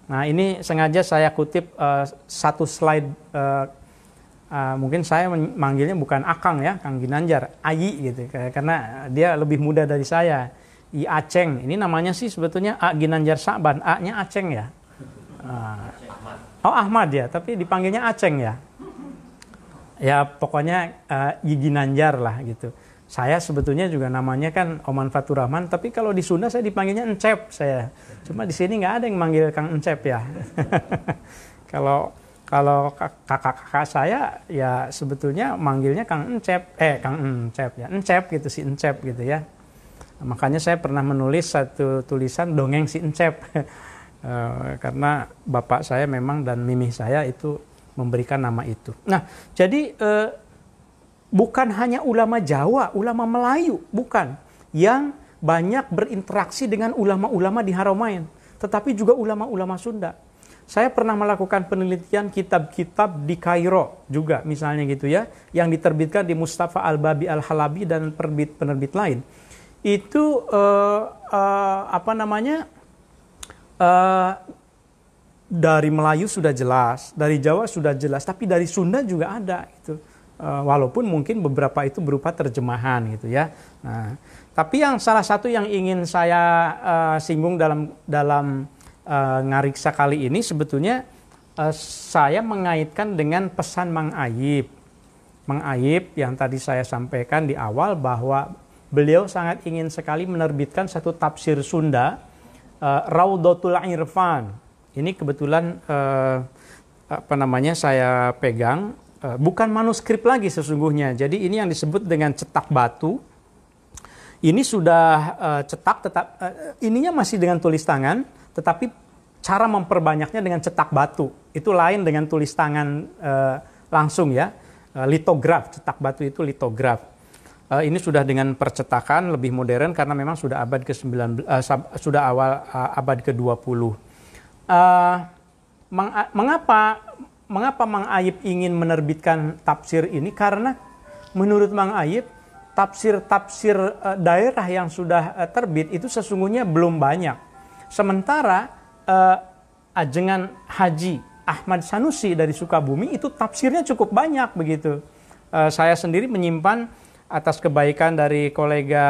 Nah ini sengaja saya kutip uh, satu slide, uh, uh, mungkin saya manggilnya bukan Akang ya, Kang Ginanjar, Ayi gitu, karena dia lebih muda dari saya. I Aceng, ini namanya sih sebetulnya A Ginanjar Saban, A-nya Aceng ya. Uh, oh Ahmad ya, tapi dipanggilnya Aceng ya. Ya pokoknya uh, I Ginanjar lah gitu saya sebetulnya juga namanya kan Oman Faturahman, tapi kalau di Sunda saya dipanggilnya Encep saya. Cuma di sini nggak ada yang manggil Kang Encep ya. kalau kalau kakak-kakak saya ya sebetulnya manggilnya Kang Encep, eh Kang Encep ya, Encep gitu si Encep gitu ya. Makanya saya pernah menulis satu tulisan dongeng si Encep. Eh, karena bapak saya memang dan mimi saya itu memberikan nama itu. Nah, jadi e, bukan hanya ulama Jawa, ulama Melayu, bukan yang banyak berinteraksi dengan ulama-ulama di Haramain, tetapi juga ulama-ulama Sunda. Saya pernah melakukan penelitian kitab-kitab di Kairo juga misalnya gitu ya, yang diterbitkan di Mustafa Al-Babi Al-Halabi dan penerbit-penerbit lain. Itu uh, uh, apa namanya? Uh, dari Melayu sudah jelas, dari Jawa sudah jelas, tapi dari Sunda juga ada gitu. Eh, walaupun mungkin beberapa itu berupa terjemahan gitu ya. Nah, tapi yang salah satu yang ingin saya uh, singgung dalam dalam uh, ngariksa kali ini sebetulnya uh, saya mengaitkan dengan pesan Mang Ayib. Mang Ayib yang tadi saya sampaikan di awal bahwa beliau sangat ingin sekali menerbitkan satu tafsir Sunda uh, Raudatul Irfan. Ini kebetulan uh, apa namanya saya pegang Eh, bukan manuskrip lagi sesungguhnya. Jadi ini yang disebut dengan cetak batu. Ini sudah uh, cetak tetap uh, ininya masih dengan tulis tangan, tetapi cara memperbanyaknya dengan cetak batu. Itu lain dengan tulis tangan uh, langsung ya. Uh, litograf, cetak batu itu litograf. Uh, ini sudah dengan percetakan lebih modern karena memang sudah abad ke-19 uh, sudah awal uh, abad ke-20. Uh, mengapa mengapa Mang Ayib ingin menerbitkan tafsir ini? Karena menurut Mang Ayib, tafsir-tafsir eh, daerah yang sudah eh, terbit itu sesungguhnya belum banyak. Sementara eh, ajengan Haji Ahmad Sanusi dari Sukabumi itu tafsirnya cukup banyak begitu. Eh, saya sendiri menyimpan atas kebaikan dari kolega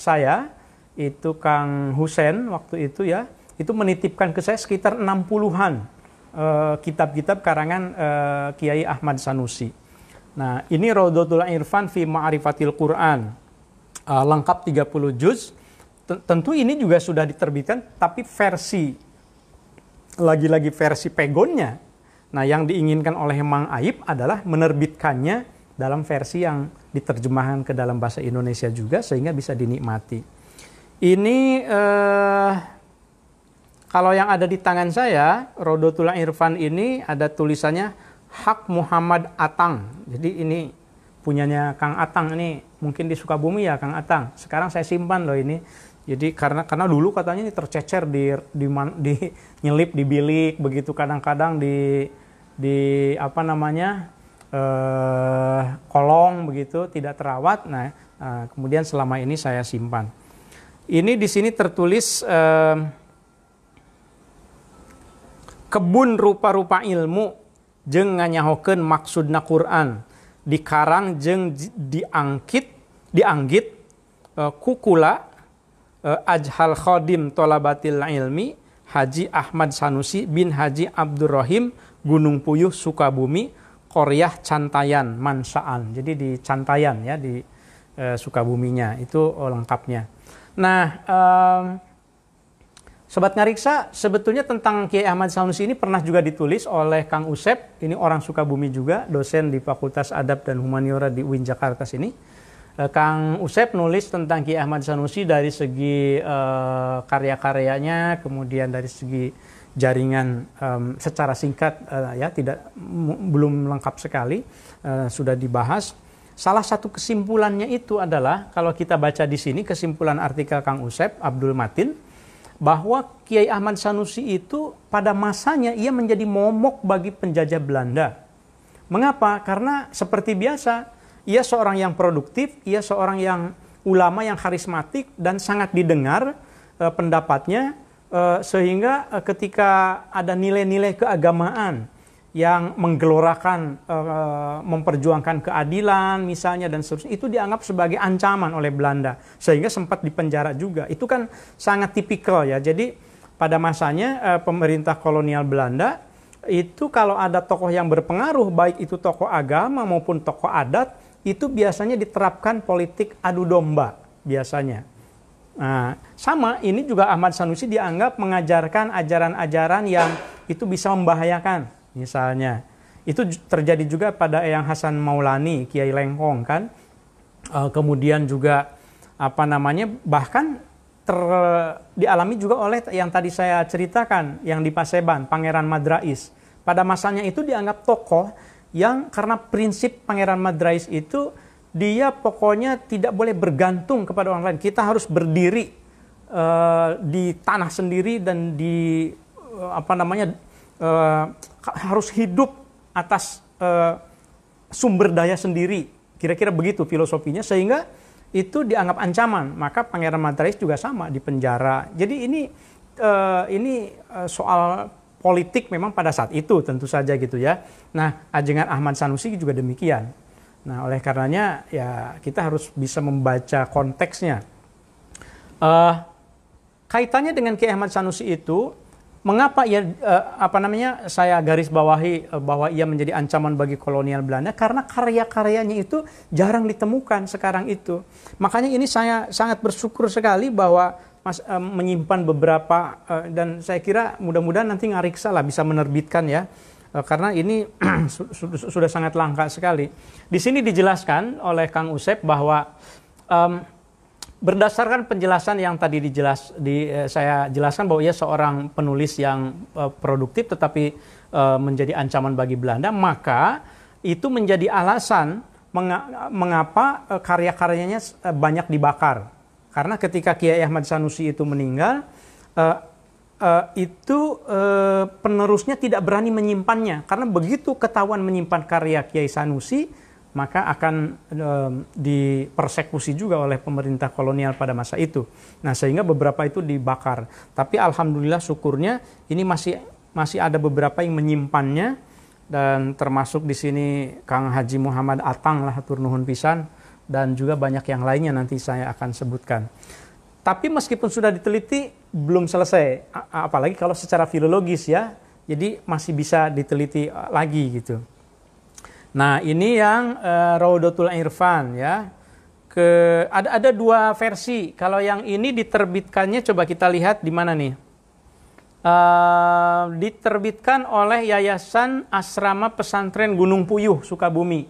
saya itu Kang Husen waktu itu ya, itu menitipkan ke saya sekitar 60-an Eh, kitab-kitab karangan eh, Kiai Ahmad Sanusi. Nah, ini Raudatul Irfan fi Ma'rifatil Quran. Eh, lengkap 30 juz. Tentu ini juga sudah diterbitkan tapi versi lagi-lagi versi pegonnya. Nah, yang diinginkan oleh Mang Aib adalah menerbitkannya dalam versi yang diterjemahkan ke dalam bahasa Indonesia juga sehingga bisa dinikmati. Ini uh, kalau yang ada di tangan saya, Rodotul Irfan ini ada tulisannya Hak Muhammad Atang. Jadi ini punyanya Kang Atang ini mungkin di Sukabumi ya Kang Atang. Sekarang saya simpan loh ini. Jadi karena karena dulu katanya ini tercecer di di, man, di nyelip di bilik begitu kadang-kadang di di apa namanya eh, kolong begitu tidak terawat. Nah eh, kemudian selama ini saya simpan. Ini di sini tertulis eh, kebun rupa-rupa ilmu jeng nganyahoken maksudna Quran dikarang jeng diangkit dianggit uh, kukula uh, Ajhal Khodim Tolabatil Ilmi Haji Ahmad Sanusi bin Haji Abdurrahim Gunung Puyuh Sukabumi Koryah Cantayan Mansaan jadi di Cantayan ya di uh, Sukabuminya itu lengkapnya nah um, Sobat Ngariksa, sebetulnya tentang Kiai Ahmad Sanusi ini pernah juga ditulis oleh Kang Usep, ini orang Sukabumi juga, dosen di Fakultas Adab dan Humaniora di UIN Jakarta sini. Eh, Kang Usep nulis tentang Kiai Ahmad Sanusi dari segi eh, karya-karyanya, kemudian dari segi jaringan um, secara singkat uh, ya tidak belum lengkap sekali uh, sudah dibahas. Salah satu kesimpulannya itu adalah kalau kita baca di sini kesimpulan artikel Kang Usep Abdul Matin bahwa Kiai Ahmad Sanusi itu pada masanya ia menjadi momok bagi penjajah Belanda. Mengapa? Karena seperti biasa ia seorang yang produktif, ia seorang yang ulama yang karismatik dan sangat didengar eh, pendapatnya eh, sehingga eh, ketika ada nilai-nilai keagamaan yang menggelorakan uh, memperjuangkan keadilan misalnya dan seterusnya itu dianggap sebagai ancaman oleh Belanda sehingga sempat dipenjara juga itu kan sangat tipikal ya jadi pada masanya uh, pemerintah kolonial Belanda itu kalau ada tokoh yang berpengaruh baik itu tokoh agama maupun tokoh adat itu biasanya diterapkan politik adu domba biasanya nah sama ini juga Ahmad Sanusi dianggap mengajarkan ajaran-ajaran yang itu bisa membahayakan misalnya. Itu terjadi juga pada Eyang Hasan Maulani, Kiai Lengkong kan. E, kemudian juga apa namanya bahkan ter, dialami juga oleh yang tadi saya ceritakan yang di Paseban, Pangeran Madrais. Pada masanya itu dianggap tokoh yang karena prinsip Pangeran Madrais itu dia pokoknya tidak boleh bergantung kepada orang lain. Kita harus berdiri uh, di tanah sendiri dan di uh, apa namanya uh, harus hidup atas uh, sumber daya sendiri. Kira-kira begitu filosofinya sehingga itu dianggap ancaman. Maka Pangeran Mataris juga sama di penjara. Jadi ini uh, ini uh, soal politik memang pada saat itu tentu saja gitu ya. Nah, ajengan Ahmad Sanusi juga demikian. Nah, oleh karenanya ya kita harus bisa membaca konteksnya. Uh, kaitannya dengan Ki Ahmad Sanusi itu mengapa ia uh, apa namanya saya garis bawahi uh, bahwa ia menjadi ancaman bagi kolonial Belanda karena karya-karyanya itu jarang ditemukan sekarang itu. Makanya ini saya sangat bersyukur sekali bahwa Mas uh, menyimpan beberapa dan saya kira mudah-mudahan nanti Ngariksa lah bisa menerbitkan ya. Karena ini sudah sangat langka sekali. Di sini dijelaskan oleh Kang Usep bahwa um, berdasarkan penjelasan yang tadi dijelas di eh, saya jelaskan bahwa ia seorang penulis yang eh, produktif tetapi eh, menjadi ancaman bagi Belanda maka itu menjadi alasan menga mengapa eh, karya-karyanya eh, banyak dibakar karena ketika Kiai Ahmad Sanusi itu meninggal eh, Uh, itu uh, penerusnya tidak berani menyimpannya karena begitu ketahuan menyimpan karya Kiai Sanusi maka akan e, dipersekusi juga oleh pemerintah kolonial pada masa itu. Nah, sehingga beberapa itu dibakar. Tapi alhamdulillah syukurnya ini masih masih ada beberapa yang menyimpannya dan termasuk di sini Kang Haji Muhammad Atang lah turnuhun pisan dan juga banyak yang lainnya nanti saya akan sebutkan. Tapi meskipun sudah diteliti belum selesai apalagi kalau secara filologis ya. Jadi masih bisa diteliti eh, lagi gitu. Nah, ini yang uh, Raudatul Irfan ya. Ke ada ada dua versi. Kalau yang ini diterbitkannya coba kita lihat di mana nih. Uh, diterbitkan oleh Yayasan Asrama Pesantren Gunung Puyuh Sukabumi.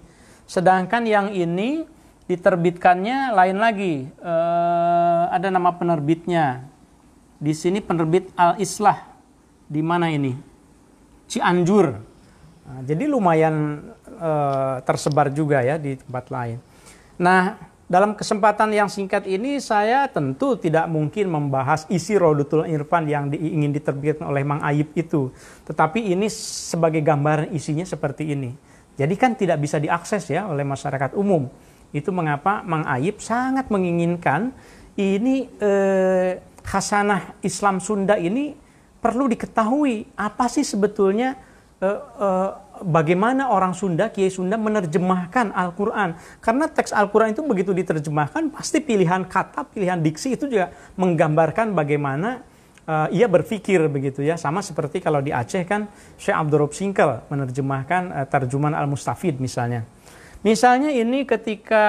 Sedangkan yang ini diterbitkannya lain lagi. Uh, ada nama penerbitnya. Di sini penerbit Al Islah. Di mana ini? Cianjur. Nah, jadi lumayan e, tersebar juga ya di tempat lain. Nah, dalam kesempatan yang singkat ini saya tentu tidak mungkin membahas isi Rodutul Irfan yang di, ingin diterbitkan oleh Mang Ayib itu. Tetapi ini sebagai gambaran isinya seperti ini. Jadi kan tidak bisa diakses ya oleh masyarakat umum. Itu mengapa Mang Ayib sangat menginginkan ini eh, khasanah Islam Sunda ini perlu diketahui apa sih sebetulnya uh, uh, bagaimana orang Sunda, Kiai Sunda menerjemahkan Al-Quran. Karena teks Al-Quran itu begitu diterjemahkan, pasti pilihan kata, pilihan diksi itu juga menggambarkan bagaimana uh, ia berpikir begitu ya. Sama seperti kalau di Aceh kan Syekh Rob Singkel menerjemahkan uh, terjemahan Al-Mustafid misalnya. Misalnya ini ketika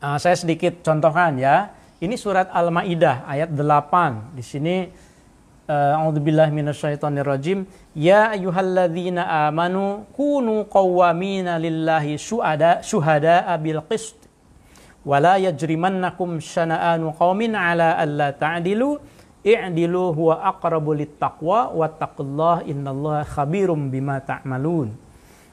uh, saya sedikit contohkan ya. Ini surat Al-Maidah ayat 8. Di sini Eh, A'udzubillahi minasyaitonirrajim. Ya ayyuhalladzina amanu kunu qawwamina lillahi syuhada syuhada'a bil qist. Wa la yajrimannakum syana'anu qaumin 'ala alla ta'dilu i'dilu huwa aqrabu littaqwa wattaqullaha innallaha khabirum bima ta'malun.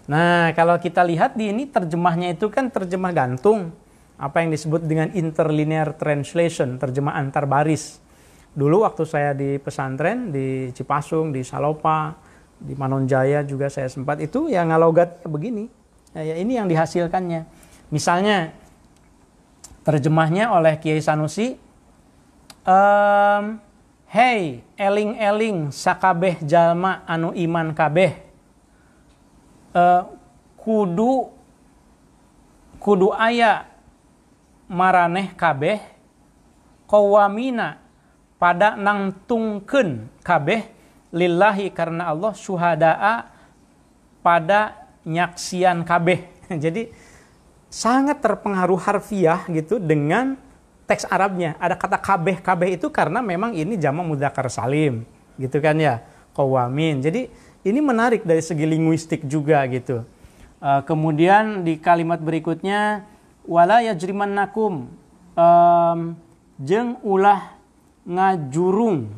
Nah, kalau kita lihat di ini terjemahnya itu kan terjemah gantung. Apa yang disebut dengan interlinear translation, terjemah antar baris Dulu waktu saya di pesantren di Cipasung, di Salopa, di Manonjaya juga saya sempat itu ya ngalogat begini. Ya, ya ini yang dihasilkannya. Misalnya terjemahnya oleh Kiai Sanusi um, Hey, eling-eling sakabeh jalma anu iman kabeh. Uh, kudu kudu ayak maraneh kabeh kowamina pada tungken kabeh lillahi karena Allah syuhadaa pada nyaksian kabeh. Jadi sangat terpengaruh harfiah gitu dengan teks Arabnya. Ada kata kabeh kabeh itu karena memang ini jama mudakar salim gitu kan ya kawamin Jadi ini menarik dari segi linguistik juga gitu. Uh, kemudian di kalimat berikutnya wala nakum um, jeng ulah ngajurung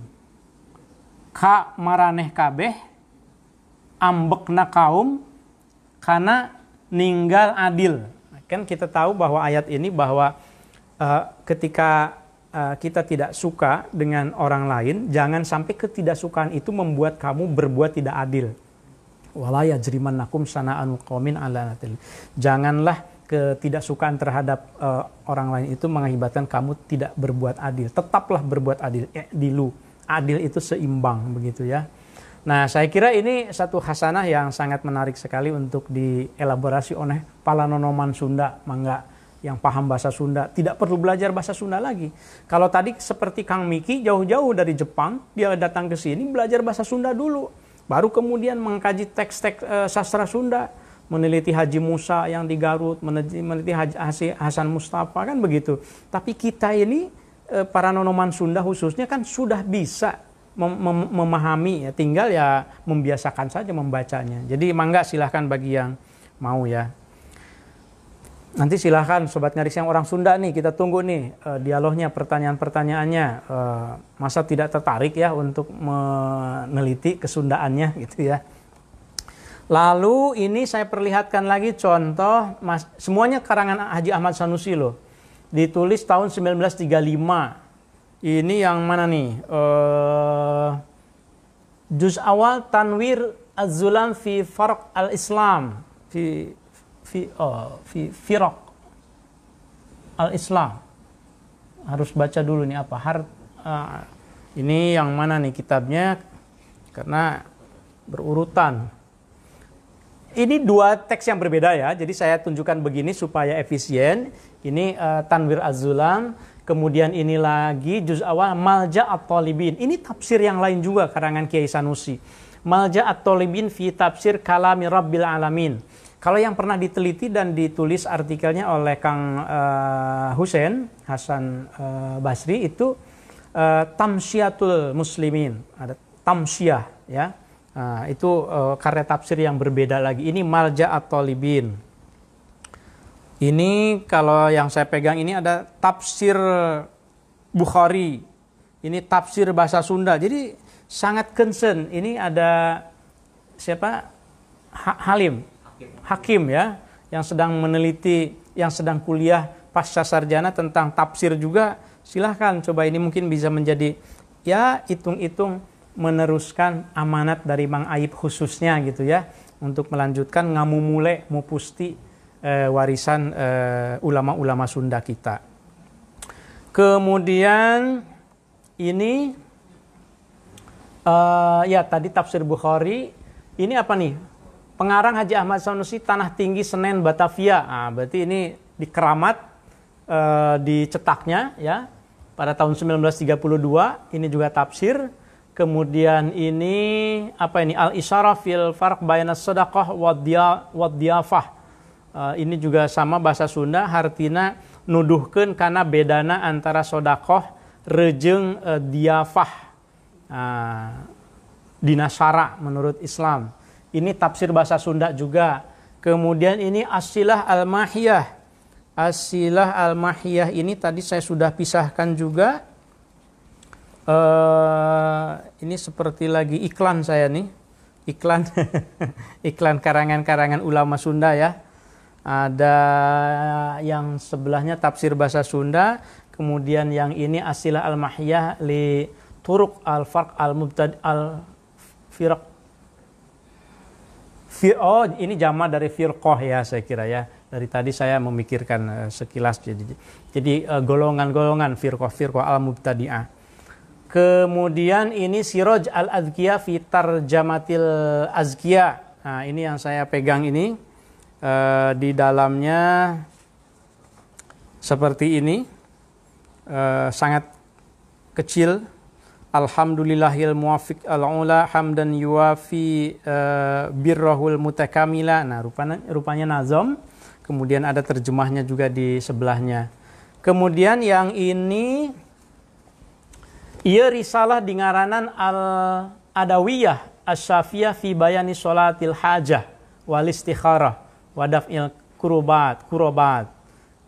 ka maraneh kabeh ambekna kaum karena ninggal adil kan kita tahu bahwa ayat ini bahwa uh, ketika uh, kita tidak suka dengan orang lain jangan sampai ketidaksukaan itu membuat kamu berbuat tidak adil walaya jeriman nakum sana'an komin ala janganlah ketidaksukaan terhadap uh, orang lain itu mengakibatkan kamu tidak berbuat adil. Tetaplah berbuat adil, eh, lu. Adil itu seimbang begitu ya. Nah, saya kira ini satu hasanah yang sangat menarik sekali untuk dielaborasi oleh palanonoman Sunda, mangga yang paham bahasa Sunda. Tidak perlu belajar bahasa Sunda lagi. Kalau tadi seperti Kang Miki jauh-jauh dari Jepang, dia datang ke sini belajar bahasa Sunda dulu, baru kemudian mengkaji teks-teks e, sastra Sunda meneliti Haji Musa yang di Garut, meneliti Haji Hasan Mustafa kan begitu. Tapi kita ini eh, para nonoman Sunda khususnya kan sudah bisa mem mem memahami ya, tinggal ya membiasakan saja membacanya. Jadi mangga silahkan bagi yang mau ya. Nanti silahkan sobat nyaris yang orang Sunda nih kita tunggu nih uh, dialognya pertanyaan-pertanyaannya uh, masa tidak tertarik ya untuk meneliti kesundaannya gitu ya. Lalu ini saya perlihatkan lagi contoh mas, semuanya karangan Haji Ahmad Sanusi loh. Ditulis tahun 1935. Ini yang mana nih? Uh, Juz awal Tanwir Az-Zulam fi Farq al-Islam fi fi oh, fi Firq al-Islam. Harus baca dulu nih apa? Har, uh, ini yang mana nih kitabnya? Karena berurutan. Ini dua teks yang berbeda ya. Jadi saya tunjukkan begini supaya efisien. Ini uh, Tanwir az Kemudian ini lagi juz awal Malja At-Talibin. Ini tafsir yang lain juga karangan Kiai Sanusi. Malja At-Talibin fi tafsir kalami Rabbil Alamin. Kalau yang pernah diteliti dan ditulis artikelnya oleh Kang uh, eh, Husain Hasan uh, Basri itu uh, Tamsyiatul Muslimin, ada Tamsiyah ya. Nah, itu uh, karya tafsir yang berbeda lagi. Ini Malja atau Libin. Ini kalau yang saya pegang ini ada tafsir Bukhari. Ini tafsir bahasa Sunda. Jadi sangat concern. Ini ada siapa? Ha Halim. Hakim. ya yang sedang meneliti, yang sedang kuliah pasca sarjana tentang tafsir juga silahkan coba ini mungkin bisa menjadi ya hitung-hitung meneruskan amanat dari Mang Aib khususnya gitu ya untuk melanjutkan ngamu mulai mupusti e, warisan eh, ulama-ulama e, Sunda kita. Kemudian ini e, ya tadi tafsir Bukhari ini apa nih? Pengarang Haji Ahmad Sanusi Tanah Tinggi Senen Batavia. Nah, berarti ini di keramat e, dicetaknya ya pada tahun 1932 ini juga tafsir Kemudian ini apa ini al isyarah fil farq baina sedekah wa diafah. Eh, ini juga sama bahasa Sunda hartina nuduhkan karena bedana antara sedekah rejeng uh, diafah. Uh, dinasara menurut Islam. Ini tafsir bahasa Sunda juga. Kemudian ini asilah al-mahiyah. Asilah al-mahiyah ini tadi saya sudah pisahkan juga Eh, ini seperti lagi iklan saya nih, iklan iklan karangan-karangan ulama Sunda ya. Ada yang sebelahnya tafsir bahasa Sunda, kemudian yang ini asilah al-mahyah li turuk al-farq al-mubtad al-firq Oh, ini jama dari firqoh ya saya kira ya. Dari tadi saya memikirkan eh, sekilas jadi jadi eh, golongan-golongan firqoh firqoh al-mubtadi'ah. Kemudian ini Siroj al Azkia Fitar Jamatil Azkia. Nah, ini yang saya pegang ini. E, di dalamnya seperti ini. E, sangat kecil. Alhamdulillahil muafiq al-ula hamdan yuafi e, eh, birrohul mutakamila. Nah, rupanya, rupanya nazom. Kemudian ada terjemahnya juga di sebelahnya. Kemudian yang ini ia risalah di ngaranan Al-Adawiyah Asyafiyah fi bayani sholatil hajah wal istikharah wadaf il kurubat kurobat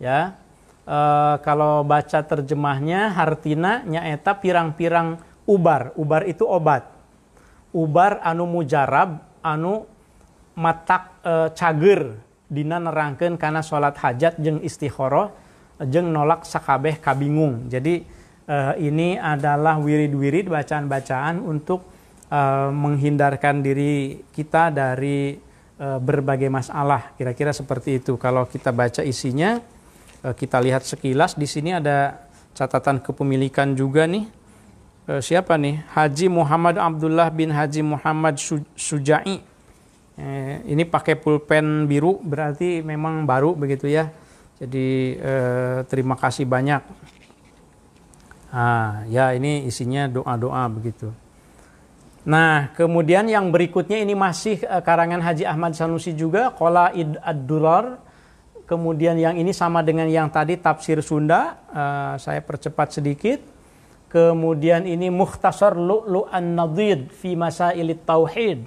ya e, kalau baca terjemahnya hartina nyaeta pirang-pirang ubar ubar itu obat ubar anu mujarab anu matak e, cager dina nerangkeun kana salat hajat jeung istikharah jeung nolak sakabeh kabingung jadi uh, ini adalah wirid-wirid bacaan-bacaan untuk uh, menghindarkan diri kita dari uh, berbagai masalah. Kira-kira seperti itu. Kalau kita baca isinya, uh, kita lihat sekilas di sini ada catatan kepemilikan juga nih. Uh, siapa nih? Haji Muhammad Abdullah bin Haji Muhammad Sujai. Eh, ini pakai pulpen biru berarti memang baru begitu ya. Jadi eh, terima kasih banyak Ah, ya ini isinya doa-doa begitu. Nah, kemudian yang berikutnya ini masih eh, karangan Haji Ahmad Sanusi juga, Kola Id Kemudian yang ini sama dengan yang tadi tafsir Sunda, uh, saya percepat sedikit. Kemudian ini Mukhtasar an Nadid fi Masail Tauhid.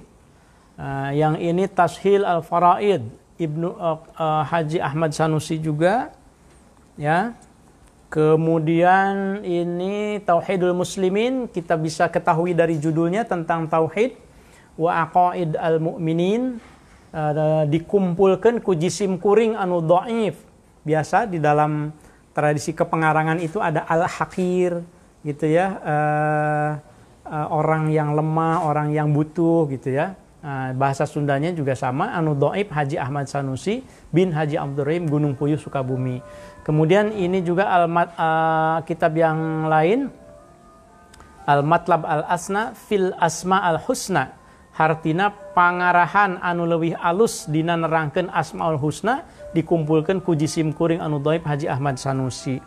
Uh, yang ini Tashil Al-Faraid, Ibnu uh, uh, Haji Ahmad Sanusi juga. Ya. Kemudian ini Tauhidul Muslimin kita bisa ketahui dari judulnya tentang tauhid wa aqaid al-mu'minin dikumpulkan ku kuring anu do'if Biasa di dalam tradisi kepengarangan itu ada al hakir gitu ya. Uh, uh, orang yang lemah, orang yang butuh gitu ya. Ah, bahasa Sundanya juga sama Anu Doib Haji Ahmad Sanusi bin Haji Abdurrahim Gunung Puyuh Sukabumi kemudian ini juga almat uh, kitab yang lain Al Matlab Al Asna fil Asma Al Husna hartina pangarahan anu lewih alus dina nerangkeun Asmaul Husna dikumpulkan kujisim kuring anu Doib Haji Ahmad Sanusi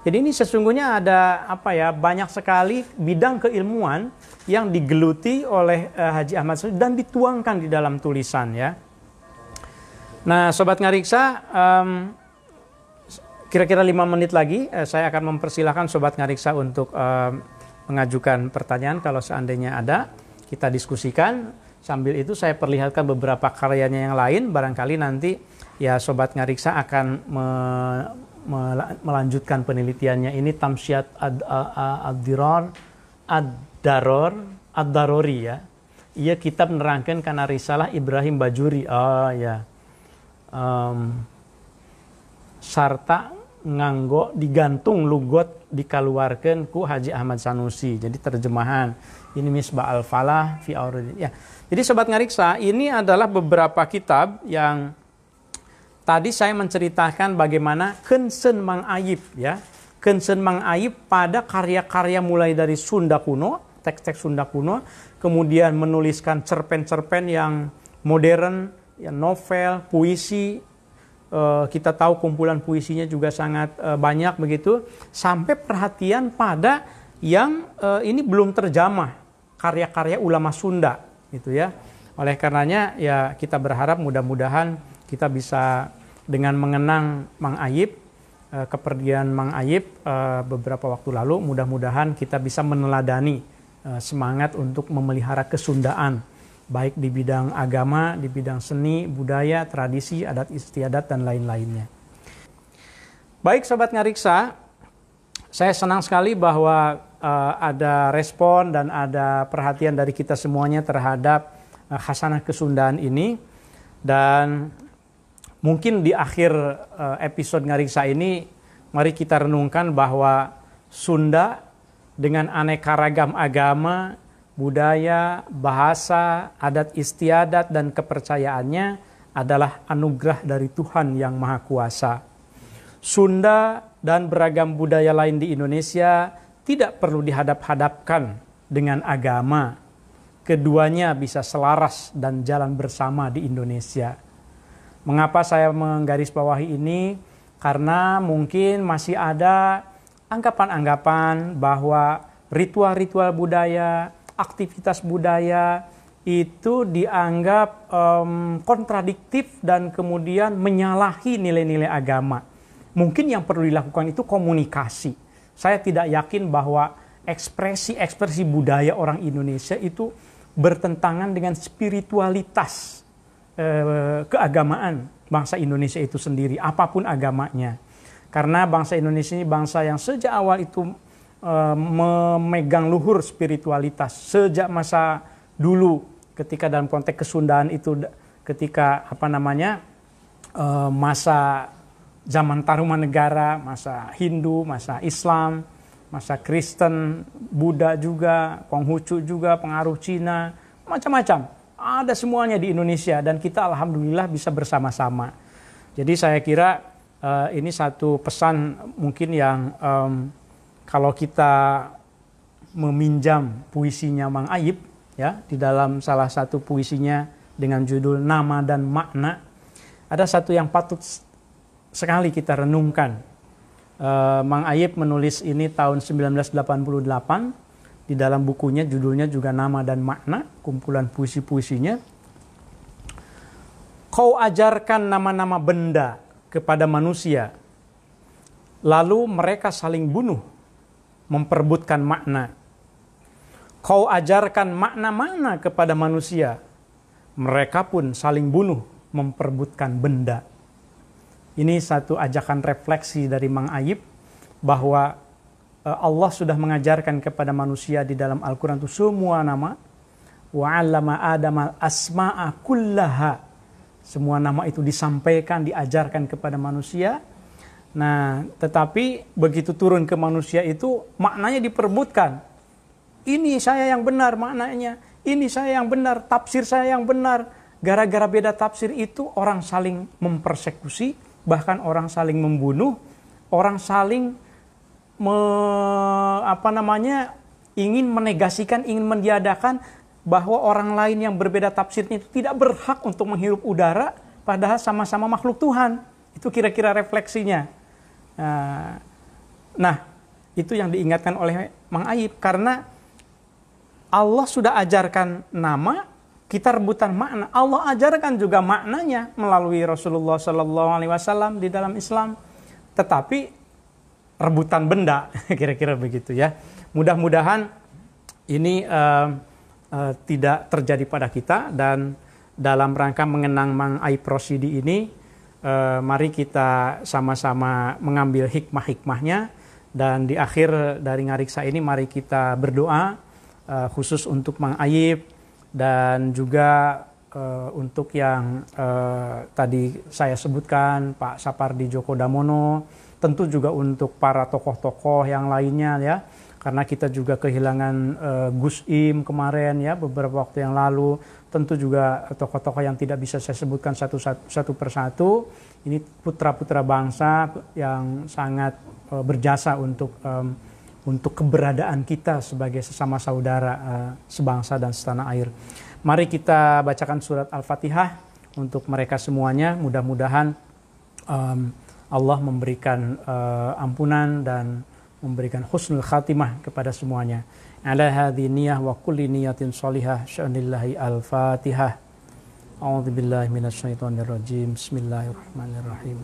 jadi ini sesungguhnya ada apa ya banyak sekali bidang keilmuan yang digeluti oleh uh, Haji Ahmad dan dituangkan di dalam tulisan ya. Nah, sobat ngariksa, um, kira-kira lima menit lagi uh, saya akan mempersilahkan sobat ngariksa untuk um, mengajukan pertanyaan kalau seandainya ada kita diskusikan. Sambil itu saya perlihatkan beberapa karyanya yang lain, barangkali nanti ya sobat ngariksa akan me melanjutkan penelitiannya ini Tamsyat ad ad-daror ad-darori ya. Ia kitab nerangkan karena risalah Ibrahim Bajuri. Oh ya. Um, sarta nganggo digantung lugot dikaluarkan ku Haji Ahmad Sanusi. Jadi terjemahan ini Misbah Al-Falah fi Auridin. Ya. Jadi sobat ngariksa, ini adalah beberapa kitab yang Tadi saya menceritakan bagaimana Kensen Mang Ayib ya. Kensen Mang Ayib pada karya-karya mulai dari Sunda kuno, teks-teks Sunda kuno, kemudian menuliskan cerpen-cerpen yang modern, ya novel, puisi. Eh, kita tahu kumpulan puisinya juga sangat eh, banyak begitu, sampai perhatian pada yang eh, ini belum terjamah karya-karya ulama Sunda gitu ya. Oleh karenanya ya kita berharap mudah-mudahan kita bisa dengan mengenang Mang Ayib, eh, kepergian Mang Ayib eh, beberapa waktu lalu, mudah-mudahan kita bisa meneladani eh, semangat untuk memelihara kesundaan, baik di bidang agama, di bidang seni, budaya, tradisi, adat istiadat, dan lain-lainnya. Baik Sobat Ngariksa, saya senang sekali bahwa ada respon dan ada perhatian dari kita semuanya terhadap khasanah kesundaan ini. Dan mungkin di akhir eh, episode Ngariksa ini mari kita renungkan bahwa Sunda dengan aneka ragam agama, budaya, bahasa, adat istiadat dan kepercayaannya adalah anugerah dari Tuhan yang Maha Kuasa. Sunda dan beragam budaya lain di Indonesia tidak perlu dihadap-hadapkan dengan agama. Keduanya bisa selaras dan jalan bersama di Indonesia Mengapa saya menggarisbawahi ini? Karena mungkin masih ada anggapan-anggapan bahwa ritual-ritual budaya, aktivitas budaya itu dianggap um, kontradiktif dan kemudian menyalahi nilai-nilai agama. Mungkin yang perlu dilakukan itu komunikasi. Saya tidak yakin bahwa ekspresi-ekspresi budaya orang Indonesia itu bertentangan dengan spiritualitas Eh, keagamaan bangsa Indonesia itu sendiri, apapun agamanya. Karena bangsa Indonesia ini bangsa yang sejak awal itu eh, memegang luhur spiritualitas sejak masa dulu ketika dalam konteks kesundaan itu ketika apa namanya eh, masa zaman negara, masa Hindu, masa Islam, masa Kristen, Buddha juga, Konghucu juga, pengaruh Cina, macam-macam. Ada semuanya di Indonesia dan kita alhamdulillah bisa bersama-sama. Jadi saya kira uh, ini satu pesan mungkin yang um, kalau kita meminjam puisinya Mang Aib ya di dalam salah satu puisinya dengan judul Nama dan Makna ada satu yang patut sekali kita renungkan. Uh, Mang Aib menulis ini tahun 1988 di dalam bukunya judulnya juga Nama dan Makna, kumpulan puisi-puisinya. Kau ajarkan nama-nama benda kepada manusia, lalu mereka saling bunuh, memperbutkan makna. Kau ajarkan makna-makna kepada manusia, mereka pun saling bunuh, memperbutkan benda. Ini satu ajakan refleksi dari Mang Aib bahwa Eh, Allah sudah mengajarkan kepada manusia di dalam Al-Quran itu semua nama. Wa'allama Adam al-asma'a kullaha. Semua nama itu disampaikan, diajarkan kepada manusia. Nah, tetapi begitu turun ke manusia itu maknanya diperbutkan. Ini saya yang benar maknanya. Ini saya yang benar, tafsir saya yang benar. Gara-gara beda tafsir itu orang saling mempersekusi, bahkan orang saling membunuh, orang saling me, apa namanya ingin menegasikan, ingin mendiadakan bahwa orang lain yang berbeda tafsirnya itu tidak berhak untuk menghirup udara padahal sama-sama makhluk Tuhan. Itu kira-kira refleksinya. Nah, nah, itu yang diingatkan oleh Mang Aib karena Allah sudah ajarkan nama, kita rebutan makna. Allah ajarkan juga maknanya melalui Rasulullah Sallallahu Alaihi Wasallam di dalam Islam. Tetapi rebutan benda, kira-kira begitu ya. Mudah-mudahan ini uh, uh, tidak terjadi pada kita dan dalam rangka mengenang Mang Ai Prosidi ini, uh, mari kita sama-sama mengambil hikmah-hikmahnya dan di akhir dari ngariksa ini mari kita berdoa uh, khusus untuk Mang Aib dan juga uh, untuk yang uh, tadi saya sebutkan Pak Sapardi Djoko Damono, tentu juga untuk para tokoh-tokoh yang lainnya ya, karena kita juga kehilangan uh, Gus Im kemarin ya beberapa waktu yang lalu, tentu juga tokoh-tokoh yang tidak bisa saya sebutkan satu satu, satu persatu, ini putra-putra bangsa yang sangat uh, berjasa untuk um, untuk keberadaan kita sebagai sesama saudara uh, sebangsa dan setanah air. Mari kita bacakan surat Al-Fatihah untuk mereka semuanya. Mudah-mudahan um, Allah memberikan uh, ampunan dan memberikan husnul khatimah kepada semuanya. Ala hadhi niyah wa kulli niyatin salihah sya'anillahi al-fatihah. A'udhu billahi minasyaitonir rajim. Bismillahirrahmanirrahim.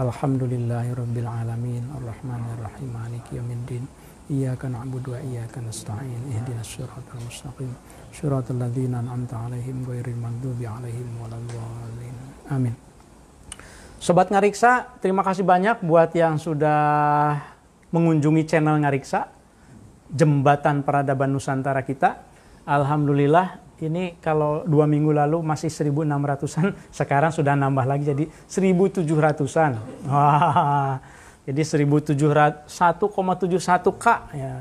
Alhamdulillahi rabbil alamin. Ar-Rahmanirrahim. Maliki yaumiddin. Iyyaka na'budu wa iyyaka nasta'in. Ihdinas al mustaqim. صراط الذين أنعمت عليهم غير المغضوب alaihim ولا الضالين Amin. Sobat Ngariksa, terima kasih banyak buat yang sudah mengunjungi channel Ngariksa, Jembatan Peradaban Nusantara kita. Alhamdulillah, ini kalau dua minggu lalu masih 1.600-an, sekarang sudah nambah lagi jadi 1.700-an. Wah, jadi 1.700, 1,71K, ya,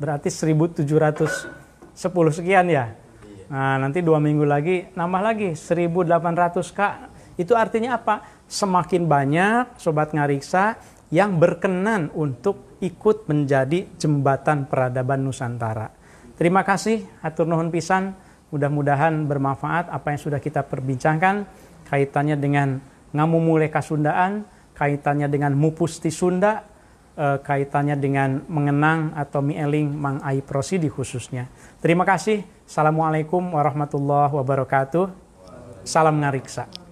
berarti 1.700 10 sekian ya. Iya. Nah, nanti dua minggu lagi nambah lagi 1800K. Itu artinya apa? Semakin banyak sobat ngariksa yang berkenan untuk ikut menjadi jembatan peradaban Nusantara. Terima kasih, atur nuhun pisan. Mudah-mudahan bermanfaat apa yang sudah kita perbincangkan kaitannya dengan ngamu mulai kasundaan, kaitannya dengan mupusti Sunda, eh, kaitannya dengan mengenang atau mieling Mang Ai Prosidi khususnya. Terima kasih. Assalamualaikum warahmatullahi wabarakatuh. Salam ngariksa.